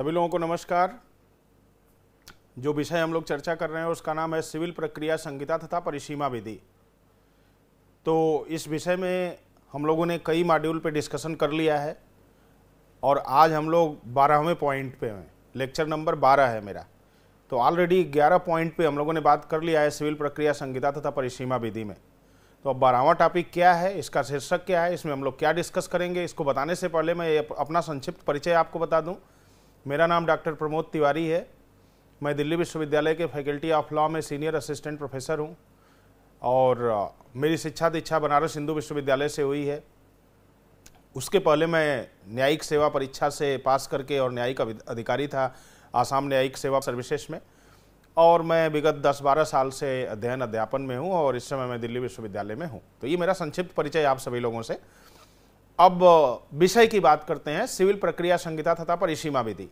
सभी लोगों को नमस्कार जो विषय हम लोग चर्चा कर रहे हैं उसका नाम है सिविल प्रक्रिया संहिता तथा परिसीमा विधि तो इस विषय में हम लोगों ने कई मॉड्यूल पे डिस्कशन कर लिया है और आज हम लोग बारहवें पॉइंट पे हैं लेक्चर नंबर बारह है मेरा तो ऑलरेडी ग्यारह पॉइंट पे हम लोगों ने बात कर लिया है सिविल प्रक्रिया संहिता तथा परिसीमा विधि में तो अब बारहवा टॉपिक क्या है इसका शीर्षक क्या है इसमें हम लोग क्या डिस्कस करेंगे इसको बताने से पहले मैं अपना संक्षिप्त परिचय आपको बता दूँ मेरा नाम डॉक्टर प्रमोद तिवारी है मैं दिल्ली विश्वविद्यालय के फैकल्टी ऑफ लॉ में सीनियर असिस्टेंट प्रोफेसर हूँ और मेरी शिक्षा दीक्षा बनारस हिंदू विश्वविद्यालय से हुई है उसके पहले मैं न्यायिक सेवा परीक्षा से पास करके और न्यायिक अधिकारी था आसाम न्यायिक सेवा सर्विसेज में और मैं विगत 10-12 साल से अध्ययन अध्यापन में हूँ और इस समय मैं दिल्ली विश्वविद्यालय में हूँ तो ये मेरा संक्षिप्त परिचय आप सभी लोगों से अब विषय की बात करते हैं सिविल प्रक्रिया संहिता तथा परिसीमा विधि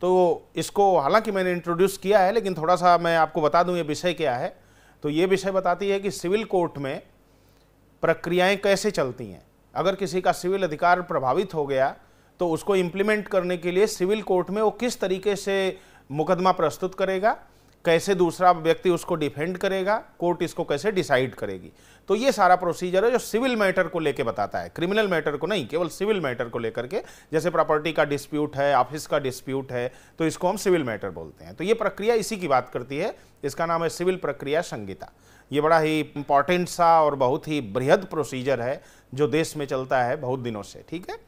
तो इसको हालांकि मैंने इंट्रोड्यूस किया है लेकिन थोड़ा सा मैं आपको बता दूं ये विषय क्या है तो ये विषय बताती है कि सिविल कोर्ट में प्रक्रियाएं कैसे चलती हैं अगर किसी का सिविल अधिकार प्रभावित हो गया तो उसको इम्प्लीमेंट करने के लिए सिविल कोर्ट में वो किस तरीके से मुकदमा प्रस्तुत करेगा कैसे दूसरा व्यक्ति उसको डिफेंड करेगा कोर्ट इसको कैसे डिसाइड करेगी तो ये सारा प्रोसीजर है जो सिविल मैटर को लेकर बताता है क्रिमिनल मैटर को नहीं केवल सिविल मैटर को लेकर के जैसे प्रॉपर्टी का डिस्प्यूट है ऑफिस का डिस्प्यूट है तो इसको हम सिविल मैटर बोलते हैं तो ये प्रक्रिया इसी की बात करती है इसका नाम है सिविल प्रक्रिया संगीता ये बड़ा ही इम्पॉर्टेंट सा और बहुत ही बृहद प्रोसीजर है जो देश में चलता है बहुत दिनों से ठीक है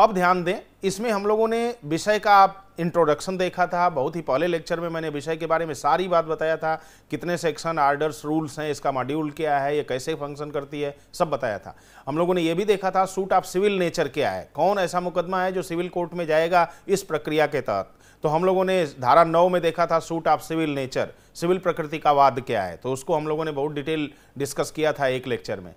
अब ध्यान दें इसमें हम लोगों ने विषय का आप इंट्रोडक्शन देखा था बहुत ही पहले लेक्चर में मैंने विषय के बारे में सारी बात बताया था कितने सेक्शन आर्डर्स रूल्स हैं इसका मॉड्यूल क्या है ये कैसे फंक्शन करती है सब बताया था हम लोगों ने ये भी देखा था सूट ऑफ सिविल नेचर क्या है कौन ऐसा मुकदमा है जो सिविल कोर्ट में जाएगा इस प्रक्रिया के तहत तो हम लोगों ने धारा नौ में देखा था suit of civil nature civil प्रकृति का वाद क्या है तो उसको हम लोगों ने बहुत डिटेल डिस्कस किया था एक लेक्चर में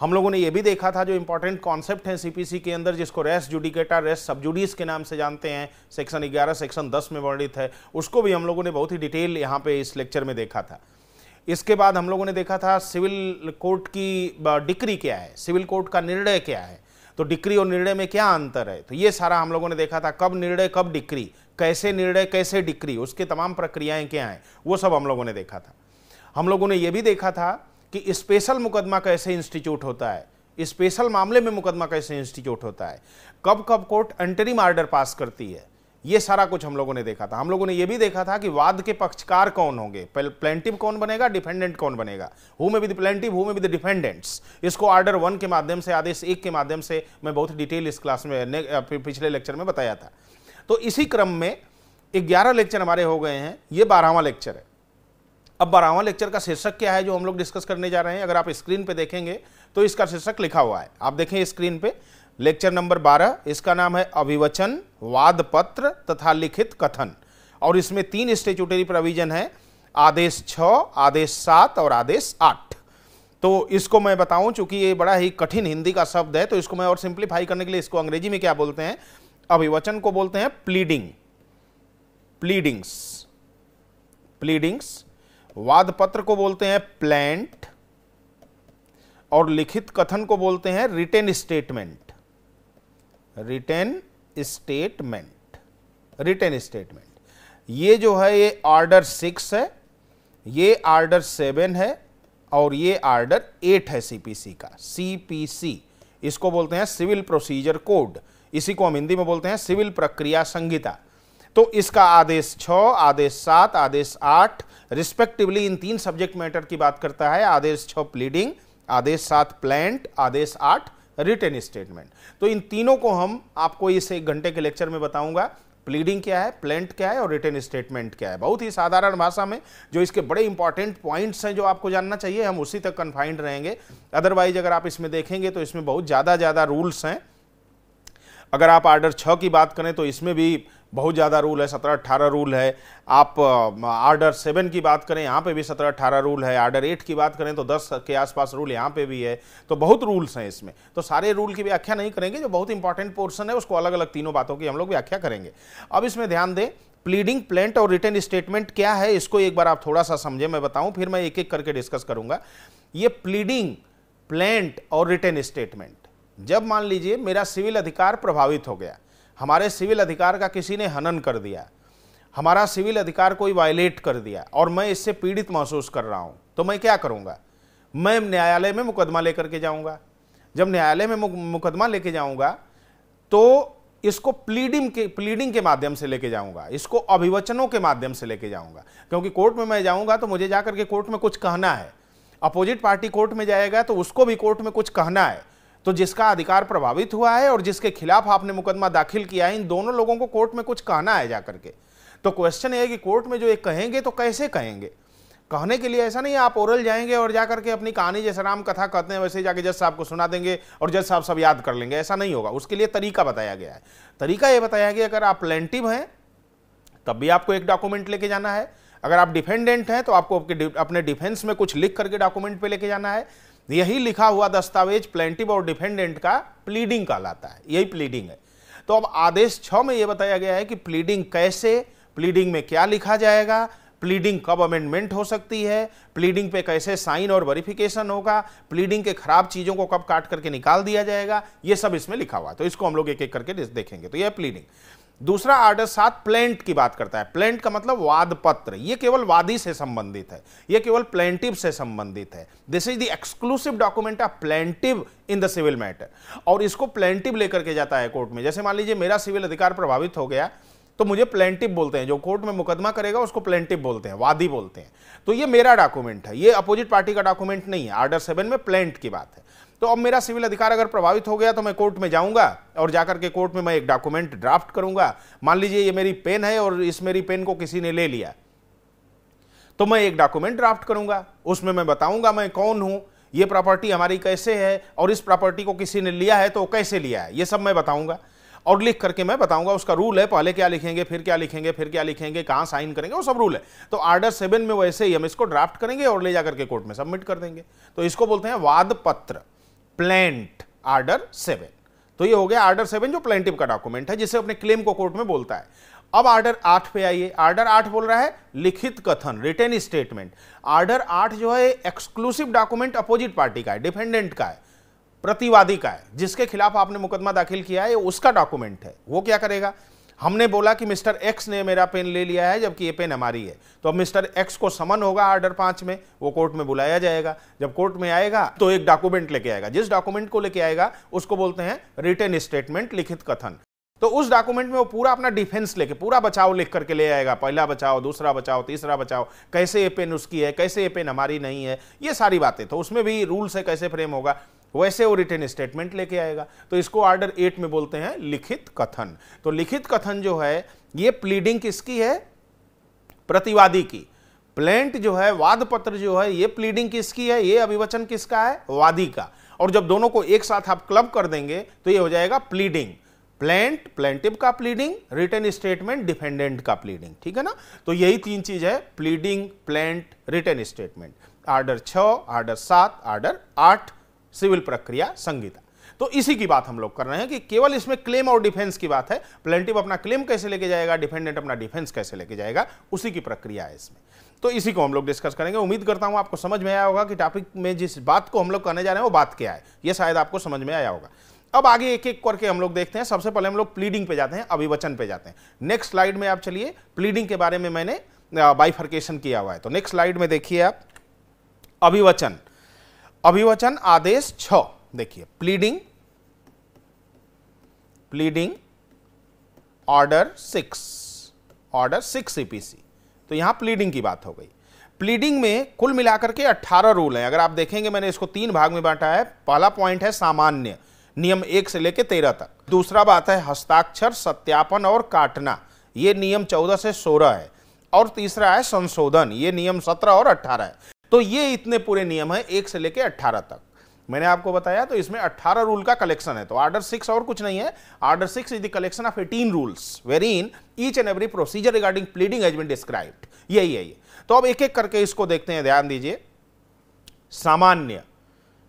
हम लोगों ने ये भी देखा था जो इंपॉर्टेंट कॉन्सेप्ट है सीपीसी के अंदर जिसको रेस जुडिकेटा रेस सबजुडिस के नाम से जानते हैं सेक्शन 11 सेक्शन 10 में वर्णित है उसको भी हम लोगों ने बहुत ही डिटेल यहाँ पे इस लेक्चर में देखा था इसके बाद हम लोगों ने देखा था सिविल कोर्ट की डिक्री क्या है सिविल कोर्ट का निर्णय क्या है तो डिक्री और निर्णय में क्या अंतर है तो ये सारा हम लोगों ने देखा था कब निर्णय कब डिक्री कैसे निर्णय कैसे डिक्री उसके तमाम प्रक्रियाएं क्या हैं वो सब हम लोगों ने देखा था हम लोगों ने ये भी देखा था कि स्पेशल मुकदमा कैसे इंस्टीट्यूट होता है स्पेशल मामले में मुकदमा कैसे इंस्टीट्यूट होता है कब कब कोर्ट एंटरिम आर्डर पास करती है ये सारा कुछ हम लोगों ने देखा था हम लोगों ने ये भी देखा था कि वाद के पक्षकार कौन होंगे प्लेंटिव कौन बनेगा डिफेंडेंट कौन बनेगा who may with plaintiff who may with defendants इसको आर्डर वन के माध्यम से आदेश एक के माध्यम से मैं बहुत डिटेल इस क्लास में पिछले लेक्चर में बताया था तो इसी क्रम में ग्यारह लेक्चर हमारे हो गए हैं ये बारहवां लेक्चर है अब बारहवा लेक्चर का शीर्षक क्या है जो हम लोग डिस्कस करने जा रहे हैं अगर आप स्क्रीन पे देखेंगे तो इसका शीर्षक लिखा हुआ है आप देखें स्क्रीन पे लेक्चर नंबर 12 इसका नाम है अभिवचन वाद पत्र तथा लिखित कथन और इसमें तीन स्टेचुटरी प्रोविजन है आदेश छ आदेश सात और आदेश आठ तो इसको मैं बताऊं चूंकि ये बड़ा ही कठिन हिंदी का शब्द है तो इसको मैं और सिंप्लीफाई करने के लिए इसको अंग्रेजी में क्या बोलते हैं अभिवचन को बोलते हैं प्लीडिंग प्लीडिंग्स प्लीडिंग्स वादपत्र को बोलते हैं प्लैंट और लिखित कथन को बोलते हैं written statement written statement written statement ये जो है ये ऑर्डर सिक्स है ये ऑर्डर सेवन है और ये ऑर्डर एट है सीपीसी का सीपीसी इसको बोलते हैं सिविल प्रोसीजर कोड इसी को हम हिंदी में बोलते हैं सिविल प्रक्रिया संहिता तो इसका आदेश छ आदेश सात आदेश आठ रिस्पेक्टिवली इन तीन सब्जेक्ट मैटर की बात करता है आदेश छ प्लीडिंग आदेश सात प्लांट आदेश आठ रिटर्न स्टेटमेंट तो इन तीनों को हम आपको इस एक घंटे के लेक्चर में बताऊंगा प्लीडिंग क्या है प्लेंट क्या है और रिटर्न स्टेटमेंट क्या है बहुत ही साधारण भाषा में जो इसके बड़े इंपॉर्टेंट पॉइंट्स हैं जो आपको जानना चाहिए हम उसी तक कन्फाइंड रहेंगे अदरवाइज अगर आप इसमें देखेंगे तो इसमें बहुत ज़्यादा ज़्यादा रूल्स हैं अगर आप आर्डर छः की बात करें तो इसमें भी बहुत ज़्यादा रूल है सत्रह अट्ठारह रूल है आप आर्डर सेवन की बात करें यहाँ पे भी सत्रह अट्ठारह रूल है आर्डर एट की बात करें तो दस के आसपास रूल यहाँ पे भी है तो बहुत रूल्स हैं इसमें तो सारे रूल की व्याख्या नहीं करेंगे जो बहुत इंपॉर्टेंट पोर्सन है उसको अलग अलग तीनों बातों की हम लोग व्याख्या करेंगे अब इसमें ध्यान दें प्लीडिंग प्लेंट और रिटर्न स्टेटमेंट क्या है इसको एक बार आप थोड़ा सा समझें मैं बताऊं फिर मैं एक एक करके डिस्कस करूंगा ये प्लीडिंग प्लेंट और रिटर्न स्टेटमेंट जब मान लीजिए मेरा सिविल अधिकार प्रभावित हो गया हमारे सिविल अधिकार का किसी ने हनन कर दिया हमारा सिविल अधिकार कोई वायलेट कर दिया और मैं इससे पीड़ित महसूस कर रहा हूँ तो मैं क्या करूँगा मैं न्यायालय में मुकदमा लेकर के जाऊँगा जब न्यायालय में मुकदमा लेके जाऊँगा तो इसको प्लीडिंग के प्लीडिंग के माध्यम से लेके जाऊंगा इसको अभिवचनों के माध्यम से लेके जाऊंगा क्योंकि कोर्ट में मैं जाऊंगा तो मुझे जाकर के कोर्ट में कुछ कहना है अपोजिट पार्टी कोर्ट में जाएगा तो उसको भी कोर्ट में कुछ कहना है तो जिसका अधिकार प्रभावित हुआ है और जिसके खिलाफ आपने मुकदमा दाखिल किया है इन दोनों लोगों को कोर्ट में कुछ कहना है जाकर के तो क्वेश्चन है कि कोर्ट में जो एक कहेंगे तो कैसे कहेंगे कहने के लिए ऐसा नहीं आप ओरल जाएंगे और जाकर के अपनी कहानी जैसे राम कथा कहते हैं वैसे जाके जज साहब को सुना देंगे और जज साहब सब याद कर लेंगे ऐसा नहीं होगा उसके लिए तरीका बताया गया है तरीका यह बताया गया अगर आप प्लेंटिव हैं तब भी आपको एक डॉक्यूमेंट लेके जाना है अगर आप डिफेंडेंट हैं तो आपको अपने डिफेंस में कुछ लिख करके डॉक्यूमेंट पे लेके जाना है यही लिखा हुआ दस्तावेज प्लेंटिव और डिफेंडेंट का प्लीडिंग कहलाता है यही प्लीडिंग है तो अब आदेश छ में यह बताया गया है कि प्लीडिंग कैसे प्लीडिंग में क्या लिखा जाएगा प्लीडिंग कब अमेंडमेंट हो सकती है प्लीडिंग पे कैसे साइन और वेरिफिकेशन होगा प्लीडिंग के खराब चीज़ों को कब काट करके निकाल दिया जाएगा ये सब इसमें लिखा हुआ है तो इसको हम लोग एक एक करके देखेंगे तो यह प्लीडिंग दूसरा आर्डर सात प्लेंट की बात करता है प्लेंट का मतलब वाद पत्र ये केवल वादी से संबंधित है ये केवल प्लेंटिव से संबंधित है this is the exclusive document of plaintiff in the civil matter और इसको प्लेंटिव लेकर के जाता है कोर्ट में जैसे मान लीजिए मेरा सिविल अधिकार प्रभावित हो गया तो मुझे प्लेंटिव बोलते हैं जो कोर्ट में मुकदमा करेगा उसको प्लेंटिव बोलते हैं वादी बोलते हैं तो ये मेरा डॉक्यूमेंट है ये अपोजिट पार्टी का डॉक्यूमेंट नहीं है आर्डर सेवन में प्लेंट की बात है तो अब मेरा सिविल अधिकार अगर प्रभावित हो गया तो मैं कोर्ट में जाऊंगा और जाकर के कोर्ट में मैं एक डॉक्यूमेंट ड्राफ्ट करूंगा मान लीजिए ये मेरी पेन है और इस मेरी पेन को किसी ने ले लिया तो मैं एक डॉक्यूमेंट ड्राफ्ट करूंगा उसमें मैं बताऊंगा मैं कौन हूं ये प्रॉपर्टी हमारी कैसे है और इस प्रॉपर्टी को किसी ने लिया है तो कैसे लिया है ये सब मैं बताऊंगा और लिख करके मैं बताऊंगा उसका रूल है पहले क्या लिखेंगे फिर क्या लिखेंगे फिर क्या लिखेंगे कहां साइन करेंगे वो सब रूल है तो आर्डर सेवन में वैसे ही हम इसको ड्राफ्ट करेंगे और ले जाकर के कोर्ट में सबमिट कर देंगे तो इसको बोलते हैं वाद पत्र प्लेंट आर्डर सेवन तो ये हो गया आर्डर सेवन जो प्लेंटिव का डॉक्यूमेंट है जिसे अपने क्लेम को कोर्ट में बोलता है अब आर्डर आठ पे आइए आर्डर आठ बोल रहा है लिखित कथन रिटर्न स्टेटमेंट आर्डर आठ जो है एक्सक्लूसिव डॉक्यूमेंट अपोजिट पार्टी का है डिफेंडेंट का है प्रतिवादी का है जिसके खिलाफ आपने मुकदमा दाखिल किया है उसका डॉक्यूमेंट है वो क्या करेगा हमने बोला कि मिस्टर एक्स ने मेरा पेन ले लिया है जबकि ये पेन हमारी है तो अब मिस्टर एक्स को समन होगा आर्डर पांच में वो कोर्ट में बुलाया जाएगा जब कोर्ट में आएगा तो एक डॉक्यूमेंट लेके आएगा जिस डॉक्यूमेंट को लेके आएगा उसको बोलते हैं रिटर्न स्टेटमेंट लिखित कथन तो उस डॉक्यूमेंट में वो पूरा अपना डिफेंस लेके पूरा बचाव लिख करके ले आएगा पहला बचाव दूसरा बचाव तीसरा बचाव कैसे ये पेन उसकी है कैसे ये पेन हमारी नहीं है ये सारी बातें तो उसमें भी रूल से कैसे फ्रेम होगा वैसे वो रिटर्न स्टेटमेंट लेके आएगा तो इसको ऑर्डर एट में बोलते हैं लिखित कथन तो लिखित कथन जो है ये प्लीडिंग किसकी है प्रतिवादी की प्लेंट जो है वाद पत्र जो है ये प्लीडिंग किसकी है ये अभिवचन किसका है वादी का और जब दोनों को एक साथ आप क्लब कर देंगे तो ये हो जाएगा प्लीडिंग प्लेंट प्लेंटिव का प्लीडिंग रिटर्न स्टेटमेंट डिफेंडेंट का प्लीडिंग ठीक है ना तो यही तीन चीज है pleading plaint written statement order छ आर्डर सात आर्डर आठ सिविल प्रक्रिया संहिता तो इसी की बात हम लोग कर रहे हैं कि केवल इसमें क्लेम और डिफेंस की बात है प्लेंटिव अपना क्लेम कैसे लेके जाएगा डिफेंडेंट अपना डिफेंस कैसे लेके जाएगा उसी की प्रक्रिया है इसमें तो इसी को हम लोग डिस्कस करेंगे उम्मीद करता हूं आपको समझ में आया होगा कि टॉपिक में जिस बात को हम लोग करने जा रहे हैं वो बात क्या है यह शायद आपको समझ में आया होगा अब आगे एक एक करके हम लोग देखते हैं सबसे पहले हम लोग प्लीडिंग पे जाते हैं अभिवचन पे जाते हैं नेक्स्ट स्लाइड में आप चलिए प्लीडिंग के बारे में मैंने बाइफर्केशन किया हुआ है तो नेक्स्ट स्लाइड में देखिए आप अभिवचन अभिवचन आदेश छ देखिए pleading pleading order six order six EPC तो यहां प्लीडिंग की बात हो गई प्लीडिंग में कुल मिलाकर के 18 रूल हैं अगर आप देखेंगे मैंने इसको तीन भाग में बांटा है पहला पॉइंट है सामान्य नियम एक से लेकर तेरह तक दूसरा बात है हस्ताक्षर सत्यापन और काटना ये नियम चौदह से सोलह है और तीसरा है संशोधन ये नियम सत्रह और अट्ठारह है तो ये इतने पूरे नियम है एक से लेकर अट्ठारह तक मैंने आपको बताया तो इसमें अट्ठारह रूल का कलेक्शन है तो आर्डर सिक्स और कुछ नहीं है order six is the collection of eighteen rules very in each and every procedure regarding pleading as been describe यही है ये तो अब एक एक करके इसको देखते हैं ध्यान दीजिए सामान्य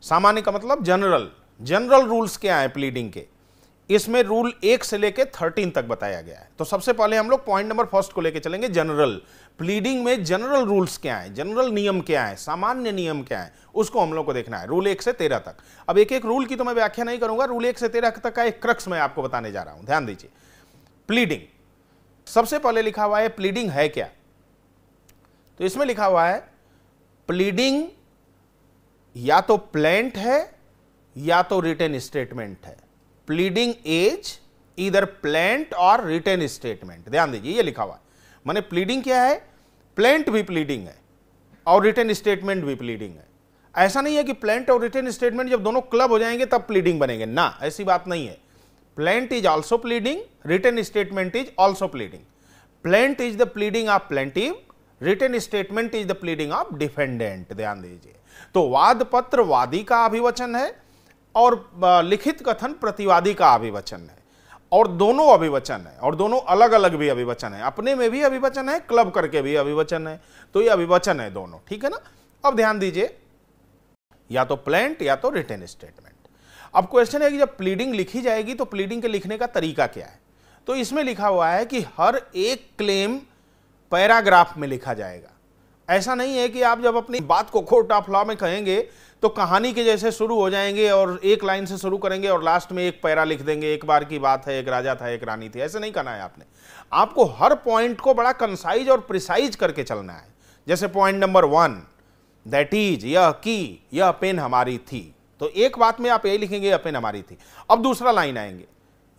सामान्य का मतलब जनरल जनरल रूल्स क्या है प्लीडिंग के इसमें रूल एक से लेकर थर्टीन तक बताया गया है तो सबसे पहले हम लोग पॉइंट नंबर फर्स्ट को लेकर चलेंगे जनरल प्लीडिंग में जनरल रूल्स क्या हैं जनरल नियम क्या है सामान्य नियम क्या है उसको हम लोग को देखना है रूल एक से तेरह तक अब एक एक रूल की तो मैं व्याख्या नहीं करूंगा रूल एक से तेरह तक का एक क्रक्स मैं आपको बताने जा रहा हूं ध्यान दीजिए प्लीडिंग सबसे पहले लिखा हुआ है प्लीडिंग है क्या तो इसमें लिखा हुआ है प्लीडिंग या तो प्लेंट है या तो रिटर्न स्टेटमेंट है प्लीडिंग एज इधर प्लेंट और रिटर्न स्टेटमेंट ध्यान दीजिए ये लिखा हुआ है माने प्लीडिंग क्या है प्लेंट भी प्लीडिंग है और रिटर्न स्टेटमेंट भी प्लीडिंग है ऐसा नहीं है कि प्लेंट और रिटर्न स्टेटमेंट जब दोनों क्लब हो जाएंगे तब प्लीडिंग बनेंगे ना ऐसी बात नहीं है plaint is also pleading written statement is also pleading plaint is the pleading of plaintiff written statement is the pleading of defendant ध्यान दीजिए तो वाद पत्र वादी का अभिवचन है और लिखित कथन प्रतिवादी का अभिवचन है और दोनों अभिवचन है और दोनों अलग अलग भी अभिवचन है अपने में भी अभिवचन है क्लब करके भी अभिवचन है तो ये अभिवचन है दोनों ठीक है ना अब ध्यान दीजिए या तो प्लेंट या तो रिटर्न स्टेटमेंट अब क्वेश्चन है कि जब प्लीडिंग लिखी जाएगी तो प्लीडिंग के लिखने का तरीका क्या है तो इसमें लिखा हुआ है कि हर एक क्लेम पैराग्राफ में लिखा जाएगा ऐसा नहीं है कि आप जब अपनी बात को कोर्ट ऑफ लॉ में कहेंगे तो कहानी के जैसे शुरू हो जाएंगे और एक लाइन से शुरू करेंगे और लास्ट में एक पैरा लिख देंगे एक बार की बात है एक राजा था एक रानी थी ऐसे नहीं करना है आपने आपको हर पॉइंट को बड़ा कंसाइज और प्रिसाइज करके चलना है जैसे point number one that is यह की यह पेन हमारी थी तो एक बात में आप यही लिखेंगे यह पेन हमारी थी अब दूसरा लाइन आएंगे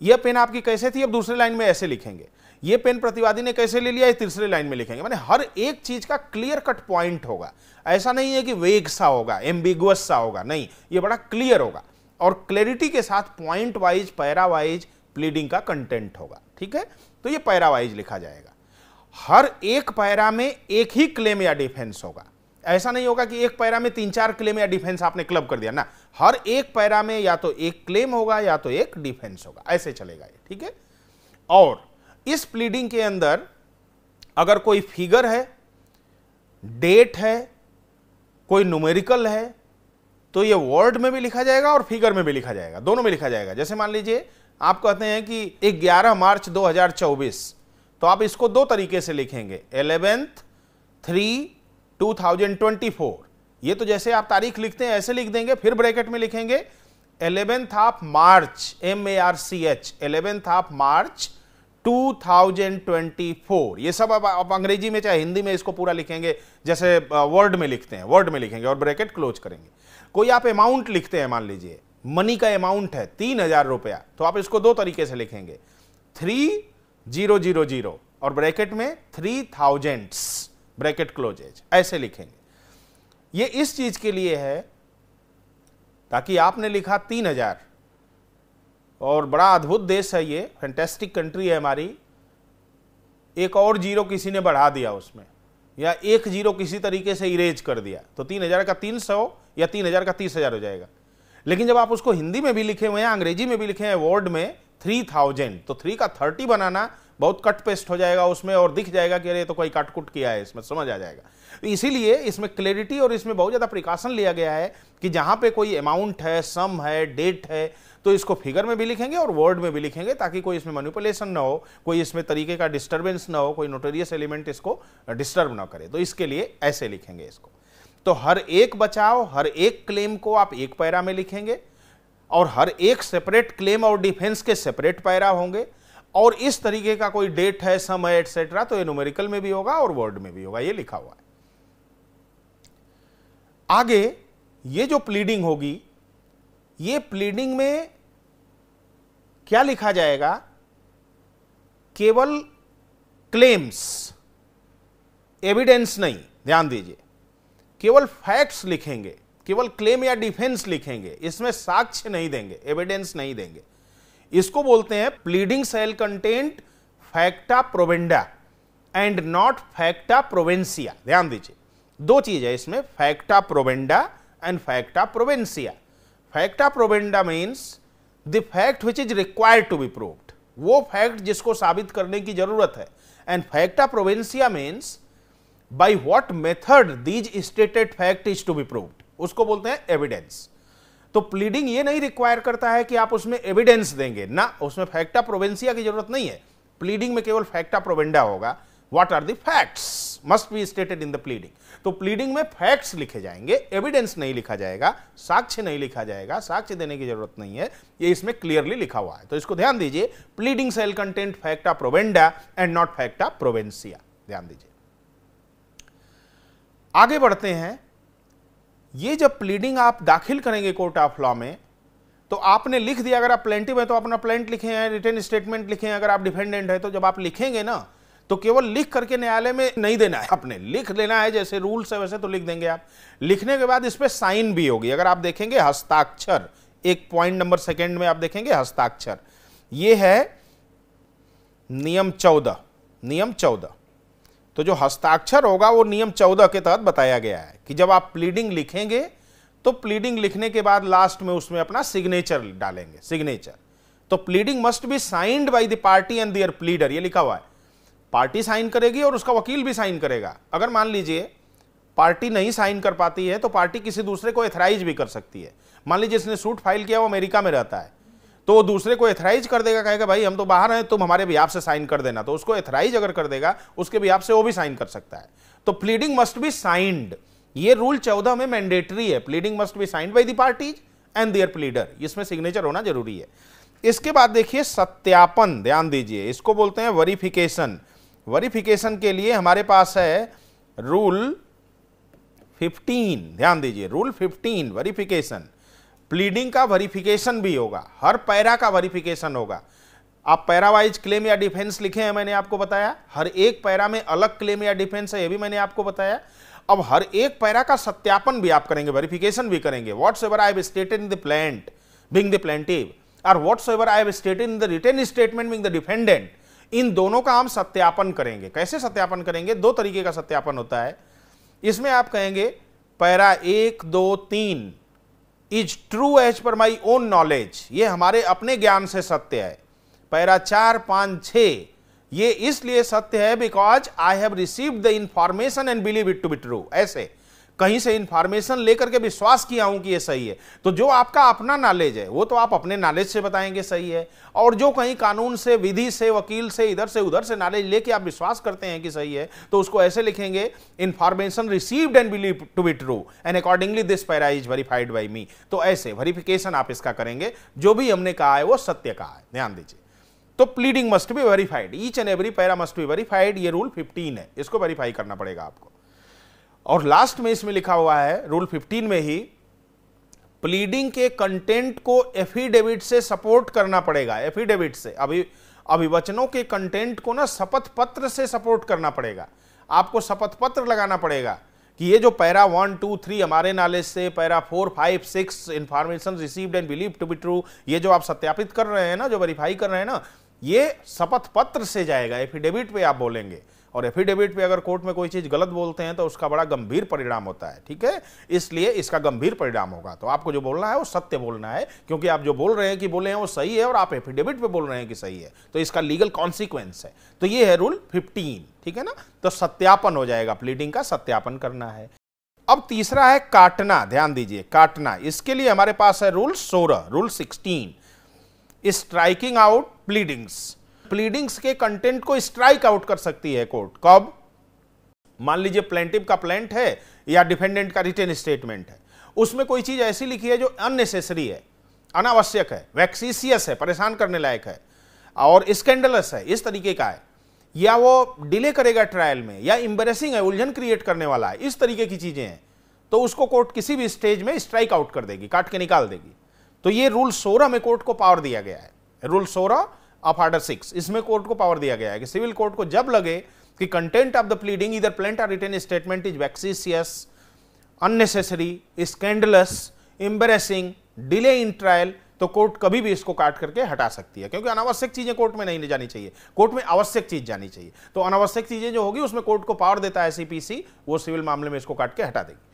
यह पेन आपकी कैसे थी अब दूसरे लाइन में ऐसे लिखेंगे ये पेन प्रतिवादी ने कैसे ले लिया ये तीसरे लाइन में लिखेंगे मैंने हर एक चीज का क्लियर कट पॉइंट होगा ऐसा नहीं है कि वेग सा होगा एम्बिगुअस सा होगा नहीं ये बड़ा क्लियर होगा और क्लैरिटी के साथ point wise para wise pleading का कंटेंट होगा ठीक है तो ये पैरा वाइज लिखा जाएगा हर एक पैरा में एक ही क्लेम या डिफेंस होगा ऐसा नहीं होगा कि एक पैरा में तीन चार क्लेम या डिफेंस आपने क्लब कर दिया ना हर एक पैरा में या तो एक क्लेम होगा या तो एक डिफेंस होगा ऐसे चलेगा ये ठीक है और इस प्लीडिंग के अंदर अगर कोई फिगर है डेट है कोई न्यूमेरिकल है तो ये वर्ड में भी लिखा जाएगा और फिगर में भी लिखा जाएगा दोनों में लिखा जाएगा जैसे मान लीजिए आप कहते हैं कि 11 मार्च 2024 तो आप इसको दो तरीके से लिखेंगे एलेवेंथ थ्री 2024 ये तो जैसे आप तारीख लिखते हैं ऐसे लिख देंगे फिर ब्रैकेट में लिखेंगे eleventh of March M A R C H eleventh of March 2024 ये सब अब आप अंग्रेजी में चाहे हिंदी में इसको पूरा लिखेंगे जैसे वर्ड में लिखते हैं वर्ड में लिखेंगे और ब्रैकेट क्लोज करेंगे कोई आप अमाउंट लिखते हैं मान लीजिए मनी का अमाउंट है तीन हजार रुपया तो आप इसको दो तरीके से लिखेंगे थ्री जीरो जीरो जीरो और ब्रैकेट में थ्री थाउजेंड्स ब्रैकेट क्लोजेज ऐसे लिखेंगे ये इस चीज के लिए है ताकि आपने लिखा तीन हजार और बड़ा अद्भुत देश है ये फैंटेस्टिक कंट्री है हमारी एक और जीरो किसी ने बढ़ा दिया उसमें या एक जीरो किसी तरीके से इरेज कर दिया तो तीन हज़ार का तीन सौ या तीन हज़ार का तीस हज़ार हो जाएगा लेकिन जब आप उसको हिंदी में भी लिखे हुए हैं अंग्रेजी में भी लिखे हैं वर्ड में थ्री थाउजेंड तो थ्री का थर्टी बनाना बहुत कट पेस्ट हो जाएगा उसमें और दिख जाएगा कि अरे तो कोई काटकुट किया है इसमें समझ आ जाएगा तो इसीलिए इसमें क्लैरिटी और इसमें बहुत ज़्यादा प्रिकॉशन लिया गया है कि जहां पे कोई अमाउंट है सम है डेट है तो इसको फिगर में भी लिखेंगे और वर्ड में भी लिखेंगे ताकि कोई इसमें मैनिपुलेशन ना हो कोई इसमें तरीके का डिस्टर्बेंस ना हो कोई नोटोरियस एलिमेंट इसको डिस्टर्ब ना करे तो इसके लिए ऐसे लिखेंगे इसको तो हर एक बचाव हर एक क्लेम को आप एक पैरा में लिखेंगे और हर एक सेपरेट क्लेम और डिफेंस के सेपरेट पैरा होंगे और इस तरीके का कोई डेट है समय एटसेट्रा तो ये न्यूमेरिकल में भी होगा और वर्ड में भी होगा ये लिखा हुआ है आगे ये जो प्लीडिंग होगी ये प्लीडिंग में क्या लिखा जाएगा केवल क्लेम्स एविडेंस नहीं ध्यान दीजिए केवल फैक्ट्स लिखेंगे केवल क्लेम या डिफेंस लिखेंगे इसमें साक्ष्य नहीं देंगे एविडेंस नहीं देंगे इसको बोलते हैं pleading shall content facta probanda and not facta probantia ध्यान दीजिए दो चीज है इसमें facta probanda and facta probantia facta probanda means the fact which is required to be proved वो फैक्ट जिसको साबित करने की जरूरत है and facta probantia means by what method these stated fact is to be proved उसको बोलते हैं एविडेंस तो प्लीडिंग ये नहीं रिक्वायर करता है कि आप उसमें एविडेंस देंगे ना उसमें फैक्टा प्रोवेंसिया की जरूरत नहीं है प्लीडिंग में केवल फैक्टा प्रोवेंडा होगा what are the facts must be stated in the तो प्लीडिंग में फैक्ट्स लिखे जाएंगे एविडेंस नहीं लिखा जाएगा साक्ष्य नहीं लिखा जाएगा साक्ष्य देने की जरूरत नहीं है ये इसमें क्लियरली लिखा हुआ है तो इसको ध्यान दीजिए pleading shall content facta probanda and not facta probantia ध्यान दीजिए आगे बढ़ते हैं ये जब प्लीडिंग आप दाखिल करेंगे कोर्ट ऑफ लॉ में तो आपने लिख दिया अगर आप प्लेंटिव है तो अपना प्लेंट लिखे हैं रिटर्न स्टेटमेंट लिखे हैं अगर आप डिफेंडेंट है तो जब आप लिखेंगे ना तो केवल लिख करके न्यायालय में नहीं देना है अपने लिख लेना है जैसे रूल्स है वैसे तो लिख देंगे आप लिखने के बाद इस पर साइन भी होगी अगर आप देखेंगे हस्ताक्षर एक पॉइंट नंबर सेकेंड में आप देखेंगे हस्ताक्षर यह है नियम चौदह नियम चौदह तो जो हस्ताक्षर होगा वो नियम चौदह के तहत बताया गया है कि जब आप प्लीडिंग लिखेंगे तो प्लीडिंग लिखने के बाद लास्ट में उसमें अपना सिग्नेचर डालेंगे सिग्नेचर तो pleading must be signed by the party and their pleader ये लिखा हुआ है पार्टी साइन करेगी और उसका वकील भी साइन करेगा अगर मान लीजिए पार्टी नहीं साइन कर पाती है तो पार्टी किसी दूसरे को एथराइज भी कर सकती है मान लीजिए इसने सूट फाइल किया वो अमेरिका में रहता है तो वो दूसरे को एथराइज कर देगा कहेगा भाई हम तो बाहर हैं तुम हमारे भी आप से साइन कर देना तो उसको एथराइज अगर कर देगा उसके भी आप से वो भी साइन कर सकता है तो प्लीडिंग मस्ट बी साइंड ये रूल चौदह में मैंडेटरी है pleading must be signed by the parties and their pleader इसमें सिग्नेचर होना जरूरी है इसके बाद देखिए सत्यापन ध्यान दीजिए इसको बोलते हैं वेरिफिकेशन वेरिफिकेशन के लिए हमारे पास है रूल 15 ध्यान दीजिए रूल 15 वेरिफिकेशन प्लीडिंग का वेरिफिकेशन भी होगा हर पैरा का वेरिफिकेशन होगा आप पैरावाइज क्लेम या डिफेंस लिखे हैं मैंने आपको बताया हर एक पैरा में अलग क्लेम या डिफेंस है यह भी मैंने आपको बताया अब हर एक पैरा का सत्यापन भी आप करेंगे वेरिफिकेशन भी करेंगे whatsoever I stated in the plaint being the और whatsoever I have stated in the written statement being the defendant इन दोनों का हम सत्यापन करेंगे कैसे सत्यापन करेंगे दो तरीके का सत्यापन होता है इसमें आप कहेंगे पैरा एक दो तीन is true as per my own knowledge ये हमारे अपने ज्ञान से सत्य है पैरा चार पांच छ ये इसलिए सत्य है because I have received the information and believe it to be true ऐसे कहीं से इंफॉर्मेशन लेकर के विश्वास किया हूं कि ये सही है तो जो आपका अपना नॉलेज है वो तो आप अपने नॉलेज से बताएंगे सही है और जो कहीं कानून से विधि से वकील से इधर से उधर से नॉलेज लेके आप विश्वास करते हैं कि सही है तो उसको ऐसे लिखेंगे information received and believe to be true and accordingly this para is verified by me तो ऐसे वेरिफिकेशन आप इसका करेंगे जो भी हमने कहा है वो सत्य कहा है ध्यान दीजिए तो pleading must be verified each and every para must be verified ये रूल फिफ्टीन है इसको वेरीफाई करना पड़ेगा आपको और लास्ट में इसमें लिखा हुआ है रूल 15 में ही प्लीडिंग के कंटेंट को एफिडेविट से सपोर्ट करना पड़ेगा एफिडेविट से अभी अभिवचनों के कंटेंट को ना शपथ पत्र से सपोर्ट करना पड़ेगा आपको शपथ पत्र लगाना पड़ेगा कि ये जो पैरा वन टू थ्री हमारे नॉलेज से para four five six information received and believe to be true ये जो आप सत्यापित कर रहे हैं ना जो वेरीफाई कर रहे हैं ना ये शपथ पत्र से जाएगा एफिडेविट पे आप बोलेंगे और एफिडेविट पे अगर कोर्ट में कोई चीज़ गलत बोलते हैं तो उसका बड़ा गंभीर परिणाम होता है ठीक है इसलिए इसका गंभीर परिणाम होगा तो आपको जो बोलना है वो सत्य बोलना है क्योंकि आप जो बोल रहे हैं कि बोले हैं वो सही है और आप एफिडेविट पे बोल रहे हैं कि सही है तो इसका लीगल कॉन्सिक्वेंस है तो ये है रूल फिफ्टीन ठीक है ना तो सत्यापन हो जाएगा प्लीडिंग का सत्यापन करना है अब तीसरा है काटना ध्यान दीजिए काटना इसके लिए हमारे पास है रूल सोलह rule sixteen striking out pleadings pleadings के कंटेंट को स्ट्राइक आउट कर सकती है कोर्ट कब मान लीजिए प्लेंटिव का प्लेंट है या डिफेंडेंट का रिटर्न स्टेटमेंट है उसमें कोई चीज ऐसी लिखी है जो अननेसेसरी है अनावश्यक है वैक्सीसियस है परेशान करने लायक है और स्कैंडलस है इस तरीके का है या वो डिले करेगा ट्रायल में या इम्बेरेसिंग है उलझन क्रिएट करने वाला है इस तरीके की चीजें हैं तो उसको कोर्ट किसी भी स्टेज में स्ट्राइक आउट कर देगी काट के निकाल देगी तो ये रूल सोलह में कोर्ट को पावर दिया गया है रूल सोलह ऑफ आर्डर सिक्स इसमें कोर्ट को पावर दिया गया है कि सिविल कोर्ट को जब लगे कि कंटेंट ऑफ द प्लीडिंग इधर plaint or written statement is vexatious unnecessary scandalous embarrassing delay in trial तो कोर्ट कभी भी इसको काट करके हटा सकती है क्योंकि अनावश्यक चीजें कोर्ट में नहीं ले जानी चाहिए कोर्ट में आवश्यक चीज जानी चाहिए तो अनावश्यक चीजें जो होगी उसमें कोर्ट को पावर देता है सीपीसी वो सिविल मामले में इसको काट के हटा देगी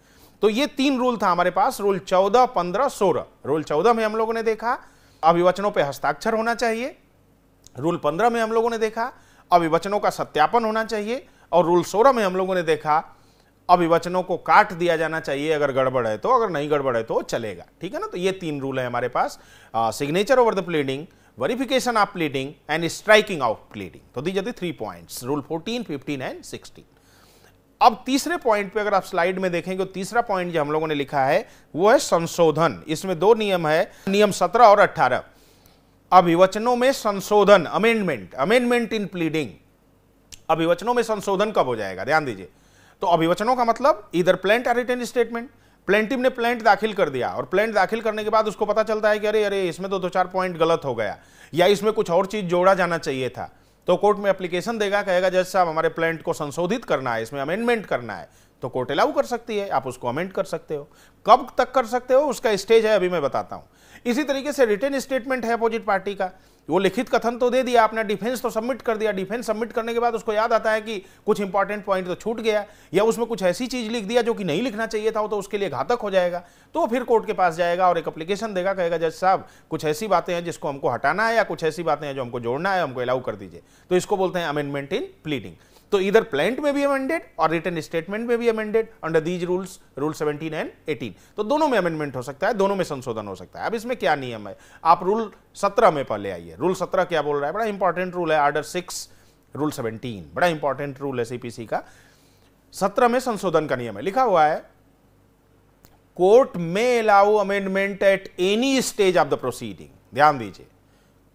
तो ये तीन रूल था हमारे पास रूल चौदह पंद्रह सोलह रूल चौदह में हम लोगों ने देखा अभिवचनों पर हस्ताक्षर होना चाहिए रूल पंद्रह में हम लोगों ने देखा अभिवचनों का सत्यापन होना चाहिए और रूल सोलह में हम लोगों ने देखा अभिवचनों को काट दिया जाना चाहिए अगर गड़बड़ है तो अगर नहीं गड़बड़ है तो चलेगा ठीक है ना तो ये तीन रूल है हमारे पास signature over the pleading verification of pleading and striking of pleading तो दी जाती three point rule fourteen fifteen and sixteen अब तीसरे पॉइंट पे अगर आप स्लाइड में देखेंगे तो तीसरा पॉइंट जो हम लोगों ने लिखा है वो है संशोधन इसमें दो नियम है नियम सत्रह और अट्ठारह अभिवचनों में संशोधन अमेंडमेंट अमेंडमेंट इन प्लीडिंग अभिवचनों में संशोधन कब हो जाएगा ध्यान दीजिए तो अभिवचनों का मतलब इधर plaint or written statement plaintiff ने प्लेंट दाखिल कर दिया और प्लेंट दाखिल करने के बाद उसको पता चलता है कि अरे अरे इसमें तो दो चार पॉइंट गलत हो गया या इसमें कुछ और चीज जोड़ा जाना चाहिए था तो कोर्ट में एप्लीकेशन देगा कहेगा जज साहब हमारे प्लेंट को संशोधित करना है इसमें अमेंडमेंट करना है तो कोर्ट अलाउ कर सकती है आप उसको अमेंड कर सकते हो कब तक कर सकते हो उसका स्टेज है अभी मैं बताता हूं इसी तरीके से रिटर्न स्टेटमेंट है अपोजिट पार्टी का वो लिखित कथन तो दे दिया आपने डिफेंस तो सबमिट कर दिया डिफेंस सबमिट करने के बाद उसको याद आता है कि कुछ इंपॉर्टेंट पॉइंट तो छूट गया या उसमें कुछ ऐसी चीज लिख दिया जो कि नहीं लिखना चाहिए था वो तो उसके लिए घातक हो जाएगा तो फिर कोर्ट के पास जाएगा और एक अप्लीकेशन देगा कहेगा जज साहब कुछ ऐसी बातें हैं जिसको हमको हटाना है या कुछ ऐसी बातें हैं जो हमको जोड़ना है हमको अलाउ कर दीजिए तो इसको बोलते हैं अमेंडमेंट इन प्लीडिंग तो इधर प्लेंट में भी अमेंडेड और रिटर्न स्टेटमेंट में भी amended under these rules rule 17 and 18 तो दोनों में अमेंडमेंट हो सकता है दोनों में संशोधन हो सकता है अब इसमें क्या नियम है आप रूल 17 में पहले आइए रूल 17 क्या बोल रहा है बड़ा इंपॉर्टेंट रूल है आर्डर सिक्स रूल सेवनटीन बड़ा इंपॉर्टेंट रूल है सीपीसी का सत्रह में संशोधन का नियम है लिखा हुआ है कोर्ट में allow amendment at any stage of the proceeding ध्यान दीजिए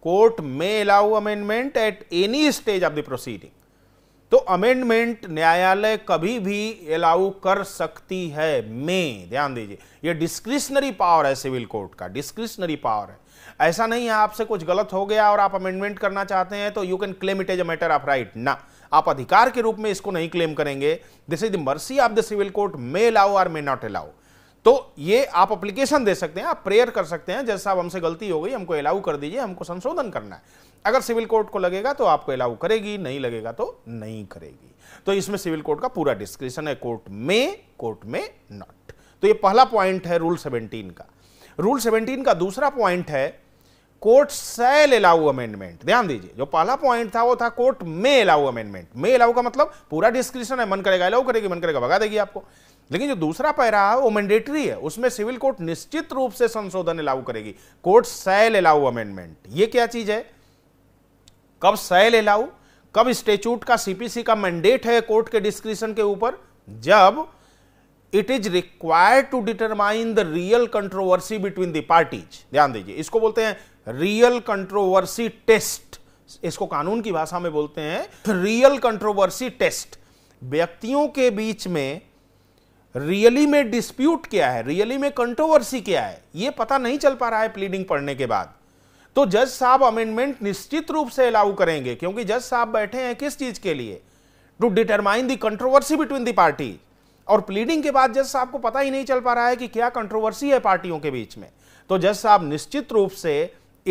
कोर्ट में allow amendment at any stage of the proceeding तो अमेंडमेंट न्यायालय कभी भी अलाउ कर सकती है में ध्यान दीजिए ये डिस्क्रिशनरी पावर है सिविल कोर्ट का डिस्क्रिशनरी पावर है ऐसा नहीं है आपसे कुछ गलत हो गया और आप अमेंडमेंट करना चाहते हैं तो you can claim it as a matter of right ना आप अधिकार के रूप में इसको नहीं क्लेम करेंगे this is the mercy of the civil court may allow और मे नॉट अलाउ तो ये आप अप्लीकेशन दे सकते हैं आप प्रेयर कर सकते हैं जैसा हमसे गलती हो गई हमको अलाउ कर दीजिए हमको संशोधन करना है अगर सिविल कोर्ट को लगेगा तो आपको अलाउ करेगी नहीं लगेगा तो नहीं करेगी तो इसमें सिविल कोर्ट का पूरा डिस्क्रिप्शन है कोर्ट में कोर्ट में नॉट तो ये पहला पॉइंट है रूल सेवनटीन का रूल सेवनटीन का दूसरा पॉइंट है कोर्ट सेल अलाउ अमेंडमेंट ध्यान दीजिए जो पहला पॉइंट था वो था कोर्ट में अलाउ अमेंडमेंट में अलाउ का मतलब पूरा डिस्क्रिप्शन है मन करेगा अलाउ करेगी मन करेगा भगा देगी आपको लेकिन जो दूसरा पैरा है वो मैंडेटरी है उसमें सिविल कोर्ट निश्चित रूप से संशोधन अलाउ करेगी कोर्ट सैल अलाउ अमेंडमेंट ये क्या चीज है कब सैल अलाउ कब स्टेच्यूट का सीपीसी का मैंडेट है कोर्ट के डिस्क्रिप्शन के ऊपर जब it is required to determine the real controversy between the parties ध्यान दीजिए इसको बोलते हैं रियल कंट्रोवर्सी टेस्ट इसको कानून की भाषा में बोलते हैं रियल कंट्रोवर्सी टेस्ट व्यक्तियों के बीच में रियली में डिस्प्यूट क्या है रियली में कंट्रोवर्सी क्या है यह पता नहीं चल पा रहा है प्लीडिंग पढ़ने के बाद तो जज साहब अमेंडमेंट निश्चित रूप से अलाउ करेंगे क्योंकि जज साहब बैठे हैं किस चीज के लिए to determine the controversy between the party और प्लीडिंग के बाद जज साहब को पता ही नहीं चल पा रहा है कि क्या कंट्रोवर्सी है पार्टियों के बीच में तो जज साहब निश्चित रूप से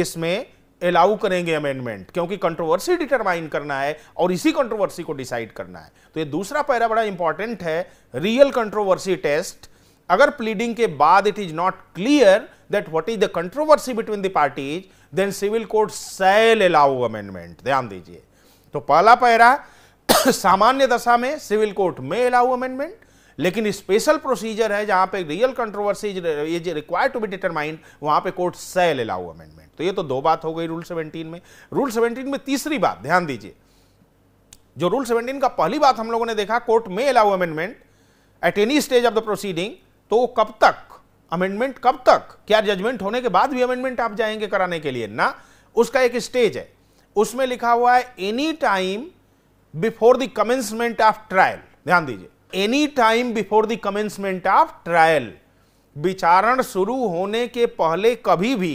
इसमें अलाउ करेंगे अमेंडमेंट क्योंकि कंट्रोवर्सी डिटरमाइन करना है और इसी कंट्रोवर्सी को डिसाइड करना है तो ये दूसरा पैरा बड़ा इंपॉर्टेंट है रियल कंट्रोवर्सी टेस्ट अगर प्लीडिंग के बाद it is not clear that what is the controversy between the parties then civil court shall allow amendment ध्यान दीजिए तो पहला पैरा सामान्य दशा में सिविल कोर्ट में अलाउ अमेंडमेंट लेकिन स्पेशल प्रोसीजर है जहां पे real controversy require to be determined वहां पे कोर्ट सेल अलाउ अमेंडमेंट तो ये तो दो बात हो गई रूल 17 में रूल 17 में तीसरी बात ध्यान दीजिए जो रूल 17 का पहली बात हम लोगों ने देखा कोर्ट में allow amendment at any stage of the proceeding तो कब तक अमेंडमेंट कब तक क्या जजमेंट होने के बाद भी अमेंडमेंट आप जाएंगे कराने के लिए ना उसका एक स्टेज है उसमें लिखा हुआ है any time before the commencement of trial ध्यान दीजिए any time before the commencement of trial विचारण शुरू होने के पहले कभी भी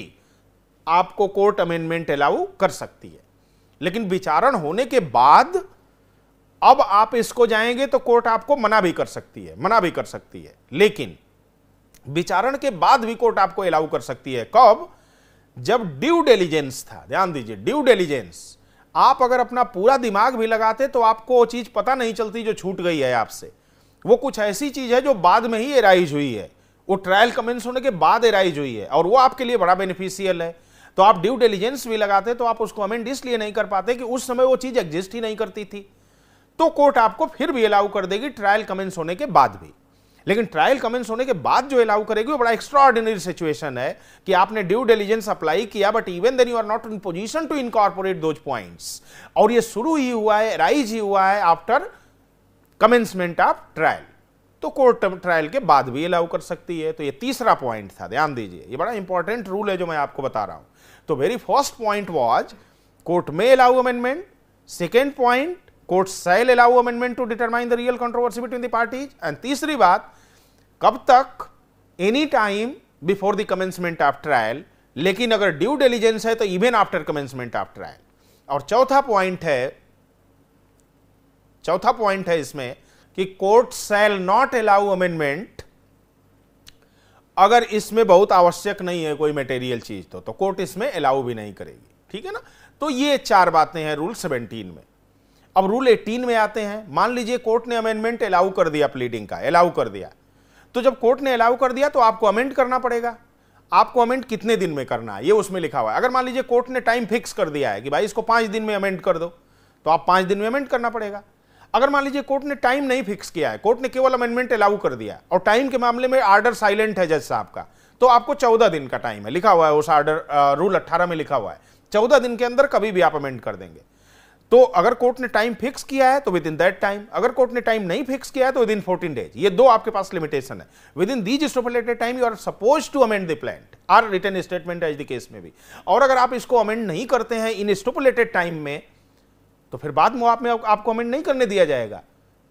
आपको कोर्ट अमेंडमेंट अलाउ कर सकती है लेकिन विचारण होने के बाद अब आप इसको जाएंगे तो कोर्ट आपको मना भी कर सकती है मना भी कर सकती है लेकिन विचारण के बाद भी कोर्ट आपको अलाउ कर सकती है कब जब ड्यू डेलिजेंस था ध्यान दीजिए ड्यू डेलिजेंस आप अगर अपना पूरा दिमाग भी लगाते तो आपको वो चीज पता नहीं चलती जो छूट गई है आपसे वो कुछ ऐसी चीज है जो बाद में ही एराइज हुई है वो ट्रायल कमेंस होने के बाद एराइज हुई है और वो आपके लिए बड़ा बेनिफिशियल है तो आप ड्यू डिलीजेंस भी लगाते तो आप उसको अमेंड इसलिए नहीं कर पाते कि उस समय वो चीज एग्जिस्ट ही नहीं करती थी तो कोर्ट आपको फिर भी अलाउ कर देगी ट्रायल कमेंस होने के बाद भी लेकिन ट्रायल कमेंस होने के बाद जो अलाउ करेगी वो बड़ा एक्स्ट्रॉर्डिनरी सिचुएशन है कि आपने ड्यू डिलीजेंस अप्लाई किया but even then you are not in position to incorporate those points और ये शुरू ही हुआ है राइज ही हुआ है आफ्टर कमेंसमेंट ऑफ ट्रायल तो कोर्ट ट्रायल के बाद भी अलाउ कर सकती है तो ये तीसरा पॉइंट था ध्यान दीजिए ये बड़ा इंपॉर्टेंट रूल है जो मैं आपको बता रहा हूं तो very first point was court में allow amendment second point court shall allow amendment to determine the real controversy between the parties and तीसरी बात कब तक any time before the commencement of trial लेकिन अगर ड्यू डेलीजेंस है तो even after commencement of trial और चौथा पॉइंट है चौथा पॉइंट है इसमें कि court shall not allow amendment अगर इसमें बहुत आवश्यक नहीं है कोई मटेरियल चीज तो, तो कोर्ट इसमें अलाउ भी नहीं करेगी ठीक है ना तो ये चार बातें हैं रूल सेवनटीन में अब रूल एटीन में आते हैं मान लीजिए कोर्ट ने अमेंडमेंट अलाउ कर दिया प्लीडिंग का अलाउ कर दिया तो जब कोर्ट ने अलाउ कर दिया तो आपको अमेंड करना पड़ेगा आपको अमेंड कितने दिन में करना है ये उसमें लिखा हुआ है अगर मान लीजिए कोर्ट ने टाइम फिक्स कर दिया है कि भाई इसको पांच दिन में अमेंड कर दो तो आप पांच दिन में अमेंड करना पड़ेगा अगर मान लीजिए कोर्ट ने टाइम नहीं फिक्स किया है कोर्ट ने केवल अमेंडमेंट अलाउ कर दिया और टाइम के मामले में आर्डर साइलेंट है जज साहब का तो आपको चौदह दिन का टाइम है लिखा हुआ है उस आर्डर रूल अट्ठारह में लिखा हुआ है चौदह दिन के अंदर कभी भी आप अमेंड कर देंगे तो अगर कोर्ट ने टाइम फिक्स किया है तो विद इन दैट टाइम अगर कोर्ट ने टाइम नहीं फिक्स किया है तो विद इन फोर्टीन डेज ये दो आपके पास लिमिटेशन है within these stipulated time you are suppose to amend the plaint or written statement as the case में भी और अगर आप इसको अमेंड नहीं करते हैं इन स्टोपलेटेड टाइम में तो फिर बाद में आप में आप कमेंट नहीं करने दिया जाएगा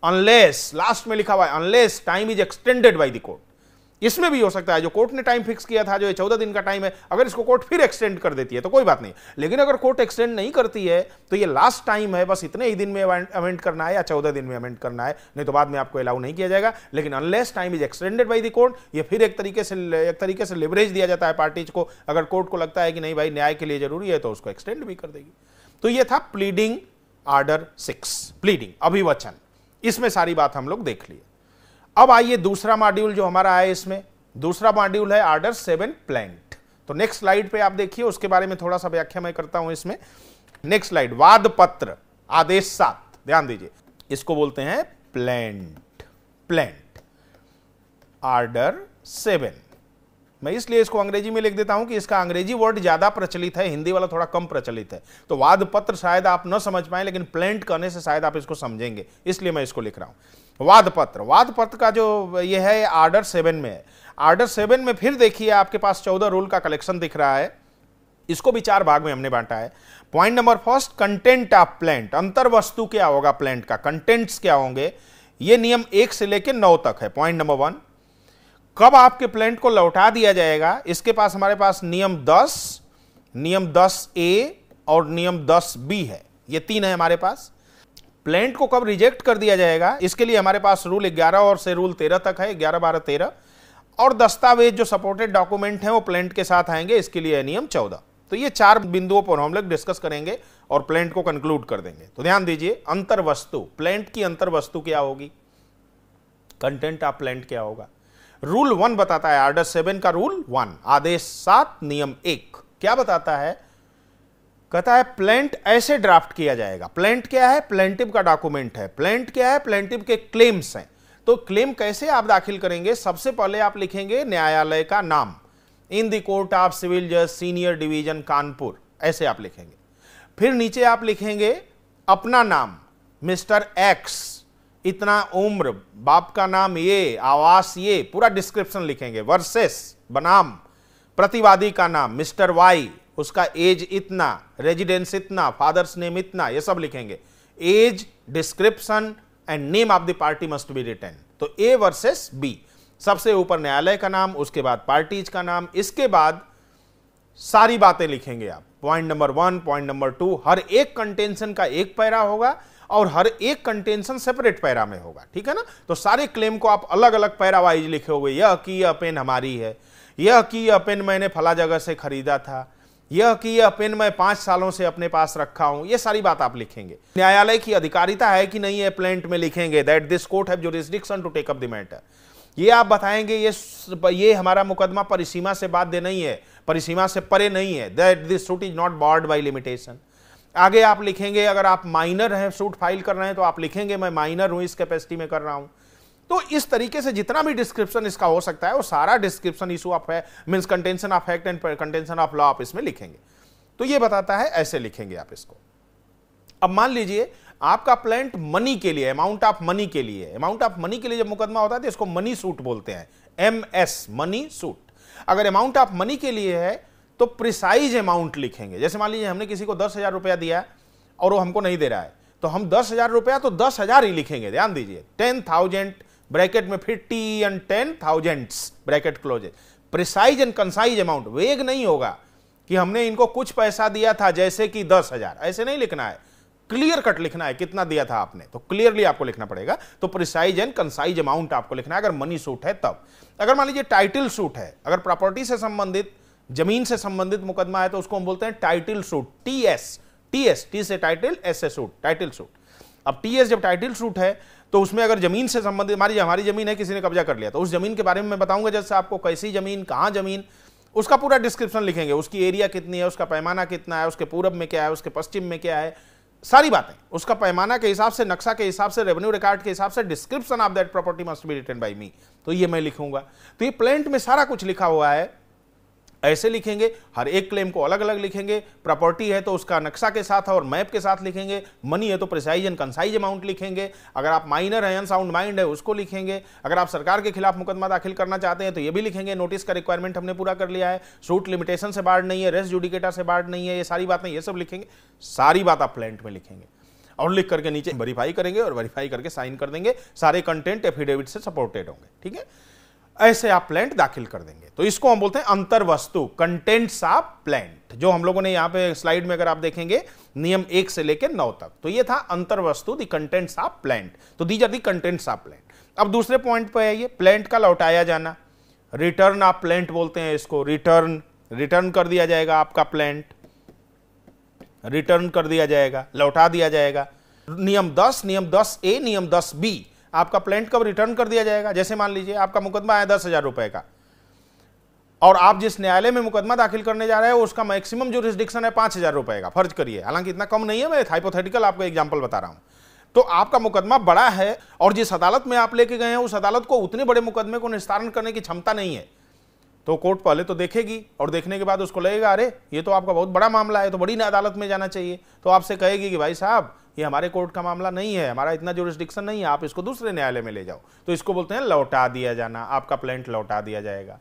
अनलेस लास्ट में लिखा हुआ है unless time is extended by the court इसमें भी हो सकता है जो कोर्ट ने टाइम फिक्स किया था जो चौदह दिन का टाइम है अगर इसको कोर्ट फिर एक्सटेंड कर देती है तो कोई बात नहीं लेकिन अगर कोर्ट एक्सटेंड नहीं करती है तो ये लास्ट टाइम है बस इतने ही दिन में अमेंड करना है या चौदह दिन में अमेंड करना है नहीं तो बाद में आपको अलाउ नहीं किया जाएगा लेकिन unless time is extended by the court ये फिर एक तरीके से एक तरीके से लिवरेज दिया जाता है पार्टीज को अगर कोर्ट को लगता है कि नहीं भाई न्याय के लिए जरूरी है तो उसको एक्सटेंड भी कर देगी तो ये था प्लीडिंग आर्डर सिक्स प्लीडिंग अभिवचन इसमें सारी बात हम लोग देख लिए अब आइए दूसरा मॉड्यूल जो हमारा आया इसमें दूसरा मॉड्यूल है आर्डर सेवन प्लैंट तो नेक्स्ट स्लाइड पे आप देखिए उसके बारे में थोड़ा सा व्याख्या मैं करता हूं इसमें नेक्स्ट स्लाइड वाद पत्र आदेश सात ध्यान दीजिए इसको बोलते हैं प्लैंट प्लैंट आर्डर सेवन मैं इसलिए इसको अंग्रेजी में लिख देता हूं कि इसका अंग्रेजी वर्ड ज़्यादा प्रचलित है हिंदी वाला थोड़ा कम प्रचलित है तो वाद पत्र शायद आप न समझ पाए लेकिन प्लेंट करने से शायद आप इसको समझेंगे इसलिए मैं इसको लिख रहा हूं वाद पत्र वाद पत्र का जो ये है आर्डर सेवन में है आर्डर सेवन में फिर देखिए आपके पास चौदह रूल का कलेक्शन दिख रहा है इसको भी चार भाग में हमने बांटा है point number first content of plaint अंतर वस्तु क्या होगा प्लांट का कंटेंट्स क्या होंगे ये नियम एक से लेकर नौ तक है पॉइंट नंबर वन कब आपके प्लेंट को लौटा दिया जाएगा इसके पास हमारे पास नियम 10, नियम 10 ए और नियम 10 बी है ये तीन है हमारे पास प्लांट को कब रिजेक्ट कर दिया जाएगा इसके लिए हमारे पास रूल 11 और से रूल 13 तक है 11, 12, 13 और दस्तावेज जो सपोर्टेड डॉक्यूमेंट हैं वो प्लेंट के साथ आएंगे इसके लिए नियम चौदह तो ये चार बिंदुओं पर हम लोग डिस्कस करेंगे और प्लेंट को कंक्लूड कर देंगे तो ध्यान दीजिए अंतर वस्तु प्लेंट की अंतर वस्तु क्या होगी कंटेंट ऑफ प्लेंट क्या होगा रूल वन बताता है आर्डर सेवन का रूल वन आदेश सात नियम एक क्या बताता है कहता है प्लेंट ऐसे ड्राफ्ट किया जाएगा प्लेंट क्या है प्लेंटिव का डॉक्यूमेंट है प्लेंट क्या है प्लेंटिव के क्लेम्स हैं तो क्लेम कैसे आप दाखिल करेंगे सबसे पहले आप लिखेंगे न्यायालय का नाम in the court of civil जज सीनियर डिवीजन कानपुर ऐसे आप लिखेंगे फिर नीचे आप लिखेंगे अपना नाम मिस्टर एक्स इतना उम्र बाप का नाम ये आवास ये पूरा डिस्क्रिप्शन लिखेंगे वर्सेस बनाम प्रतिवादी का नाम मिस्टर वाई उसका एज इतना रेजिडेंस इतना फादर्स नेम इतना ये सब लिखेंगे as description and name of the party must be written तो ए वर्सेस बी सबसे ऊपर न्यायालय का नाम उसके बाद पार्टीज का नाम इसके बाद सारी बातें लिखेंगे आप point number one point number two हर एक कंटेंशन का एक पैरा होगा और हर एक कंटेंशन सेपरेट पैरा में होगा ठीक है ना तो सारे क्लेम को आप अलग अलग पैरावाइज वाइज लिखोगे यह कि यह पेन हमारी है यह कि यह पेन मैंने फला जगह से खरीदा था यह कि यह पेन मैं पांच सालों से अपने पास रखा हूं यह सारी बात आप लिखेंगे न्यायालय की अधिकारिता है कि नहीं है प्लेंट में लिखेंगे that this court have jurisdiction to take up the matter ये आप बताएंगे ये ये हमारा मुकदमा परिसीमा से बाध्य नहीं है परिसीमा से परे नहीं है that this suit is not barred by limitation आगे आप लिखेंगे अगर आप माइनर हैं सूट फाइल कर रहे हैं तो आप लिखेंगे मैं माइनर हूं इस कैपेसिटी में कर रहा हूं तो इस तरीके से जितना भी डिस्क्रिप्शन इसका हो सकता है वो सारा डिस्क्रिप्शन इशू ऑफ है means contention of fact and contention of law आप इसमें लिखेंगे तो ये बताता है ऐसे लिखेंगे आप इसको अब मान लीजिए आपका प्लांट मनी के लिए अमाउंट ऑफ मनी के लिए अमाउंट ऑफ मनी के लिए जब मुकदमा होता है तो इसको मनी सूट बोलते हैं एम एस मनी सूट अगर अमाउंट ऑफ मनी के लिए है तो प्रिसाइज अमाउंट लिखेंगे जैसे मान लीजिए हमने किसी को दस हज़ार रुपया दिया और वो हमको नहीं दे रहा है तो हम दस हज़ार रुपया तो दस हज़ार ही लिखेंगे ध्यान दीजिए टेन थाउजेंड ब्रैकेट में fifty and ten thousand bracket close precise and concise amount vague नहीं होगा कि हमने इनको कुछ पैसा दिया था जैसे कि दस हज़ार ऐसे नहीं लिखना है क्लियर कट लिखना है कितना दिया था आपने तो क्लियरली आपको लिखना पड़ेगा तो प्रिसाइज एंड कंसाइज अमाउंट आपको लिखना है अगर मनी सूट है तब अगर मान लीजिए टाइटल सूट है अगर प्रॉपर्टी से संबंधित जमीन से संबंधित मुकदमा है तो उसको हम बोलते हैं title suit T S T S T से title S A suit title suit अब टी एस जब टाइटल सूट है तो उसमें अगर जमीन से संबंधित हमारी हमारी जमीन है किसी ने कब्जा कर लिया तो उस जमीन के बारे में मैं बताऊंगा जैसे आपको कैसी जमीन कहाँ जमीन उसका पूरा डिस्क्रिप्शन लिखेंगे उसकी एरिया कितनी है उसका पैमाना कितना है उसके पूरब में क्या है उसके पश्चिम में क्या है सारी बातें उसका पैमाना के हिसाब से नक्शा के हिसाब से रेवेन्यू रिकॉर्ड के हिसाब से description of that property must be written by me तो ये मैं लिखूंगा तो ये प्लेंट में सारा कुछ लिखा हुआ है ऐसे लिखेंगे हर एक क्लेम को अलग अलग लिखेंगे प्रॉपर्टी है तो उसका नक्शा के साथ और मैप के साथ लिखेंगे मनी है तो प्रिसाइज एंड कंसाइज अमाउंट लिखेंगे अगर आप माइनर है अनसाउंड माइंड है उसको लिखेंगे अगर आप सरकार के खिलाफ मुकदमा दाखिल करना चाहते हैं तो ये भी लिखेंगे नोटिस का रिक्वायरमेंट हमने पूरा कर लिया है सूट लिमिटेशन से बाढ़ नहीं है रेस्ट जुडिकेटा से बाढ़ नहीं है ये सारी बातें ये सब लिखेंगे सारी बात आप प्लेंट में लिखेंगे और लिख करके नीचे वेरीफाई करेंगे और वेरीफाई करके साइन कर देंगे सारे कंटेंट एफिडेविट से सपोर्टेड होंगे ठीक है ऐसे आप प्लांट दाखिल कर देंगे तो इसको हम बोलते हैं अंतर वस्तु कंटेंट्स ऑफ प्लांट जो हम लोगों ने यहां पे स्लाइड में अगर आप देखेंगे नियम एक से लेकर नौ तक तो ये था अंतर वस्तु दी कंटेंट्स ऑफ प्लांट तो these are the contents of plaint अब दूसरे पॉइंट पे आइए प्लांट का लौटाया जाना रिटर्न ऑफ प्लांट बोलते हैं इसको रिटर्न रिटर्न कर दिया जाएगा आपका प्लांट रिटर्न कर दिया जाएगा लौटा दिया जाएगा नियम दस नियम दस ए नियम दस बी आपका प्लेंट कब रिटर्न कर दिया जाएगा जैसे मान लीजिए आपका मुकदमा है दस हज़ार रुपए का और आप जिस न्यायालय में मुकदमा दाखिल करने जा रहे हैं उसका मैक्सिमम जो रिस्डिक्शन है पांच हज़ार रुपए का फर्ज करिए हालांकि इतना कम नहीं है मैं हाइपोथेटिकल आपको एग्जाम्पल बता रहा हूं तो आपका मुकदमा बड़ा है और जिस अदालत में आप लेके गए हैं उस अदालत को उतने बड़े मुकदमे को निस्तारण करने की क्षमता नहीं है तो कोर्ट पहले तो देखेगी और देखने के बाद उसको लगेगा अरे ये तो आपका बहुत बड़ा मामला है तो बड़ी अदालत में जाना चाहिए तो आपसे कहेगी कि भाई साहब ये हमारे कोर्ट का मामला नहीं है हमारा इतना जोरिस्डिक्शन नहीं है आप इसको दूसरे न्यायालय में ले जाओ तो इसको बोलते हैं लौटा दिया जाना आपका प्लेंट लौटा दिया जाएगा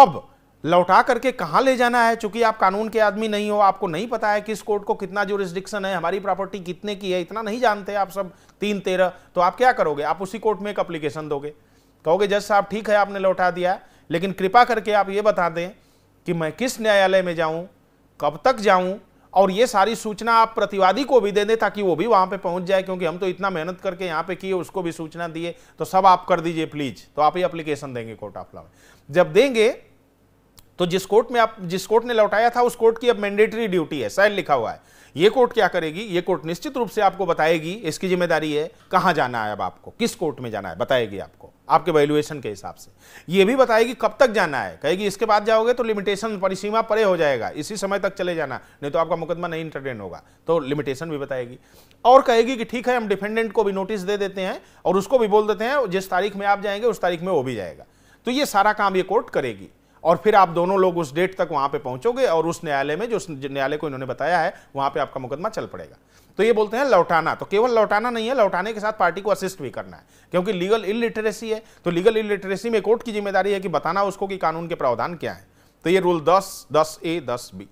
अब लौटा करके कहाँ ले जाना है चूंकि आप कानून के आदमी नहीं हो आपको नहीं पता है किस कोर्ट को कितना जोरिस्डिक्शन है हमारी प्रॉपर्टी कितने की है इतना नहीं जानते आप सब तीन तेरह तो आप क्या करोगे आप उसी कोर्ट में एक अप्लीकेशन दोगे कहोगे जज साहब ठीक है आपने लौटा दिया लेकिन कृपा करके आप ये बता दें कि मैं किस न्यायालय में जाऊं कब तक जाऊं और ये सारी सूचना आप प्रतिवादी को भी दे दें ताकि वो भी वहाँ पे पहुँच जाए क्योंकि हम तो इतना मेहनत करके यहाँ पे किए उसको भी सूचना दिए तो सब आप कर दीजिए प्लीज़ तो आप ही अप्लीकेशन देंगे कोर्ट ऑफ लॉ में जब देंगे तो जिस कोर्ट में आप जिस कोर्ट ने लौटाया था उस कोर्ट की अब मैंडेटरी ड्यूटी है शायद लिखा हुआ है ये कोर्ट क्या करेगी ये कोर्ट निश्चित रूप से आपको बताएगी इसकी जिम्मेदारी है कहां जाना है अब आपको किस कोर्ट में जाना है बताएगी आपको आपके वैल्यूएशन के हिसाब से ये भी बताएगी कब तक जाना है कहेगी इसके बाद जाओगे तो लिमिटेशन परिसीमा परे हो जाएगा इसी समय तक चले जाना नहीं तो आपका मुकदमा नहीं इंटरटेन होगा तो लिमिटेशन भी बताएगी और कहेगी कि ठीक है हम डिफेंडेंट को भी नोटिस दे देते हैं और उसको भी बोल देते हैं जिस तारीख में आप जाएंगे उस तारीख में वो भी जाएगा तो ये सारा काम ये कोर्ट करेगी और फिर आप दोनों लोग उस डेट तक वहां पे पहुंचोगे और उस न्यायालय में जो न्यायालय को इन्होंने बताया है वहां पे आपका मुकदमा चल पड़ेगा तो ये बोलते हैं लौटाना तो केवल लौटाना नहीं है लौटाने के साथ पार्टी को असिस्ट भी करना है क्योंकि लीगल इलिटरेसी है तो लीगल इलिटरेसी में कोर्ट की जिम्मेदारी है कि बताना उसको कि कानून के प्रावधान क्या है तो ये रूल दस दस ए दस बी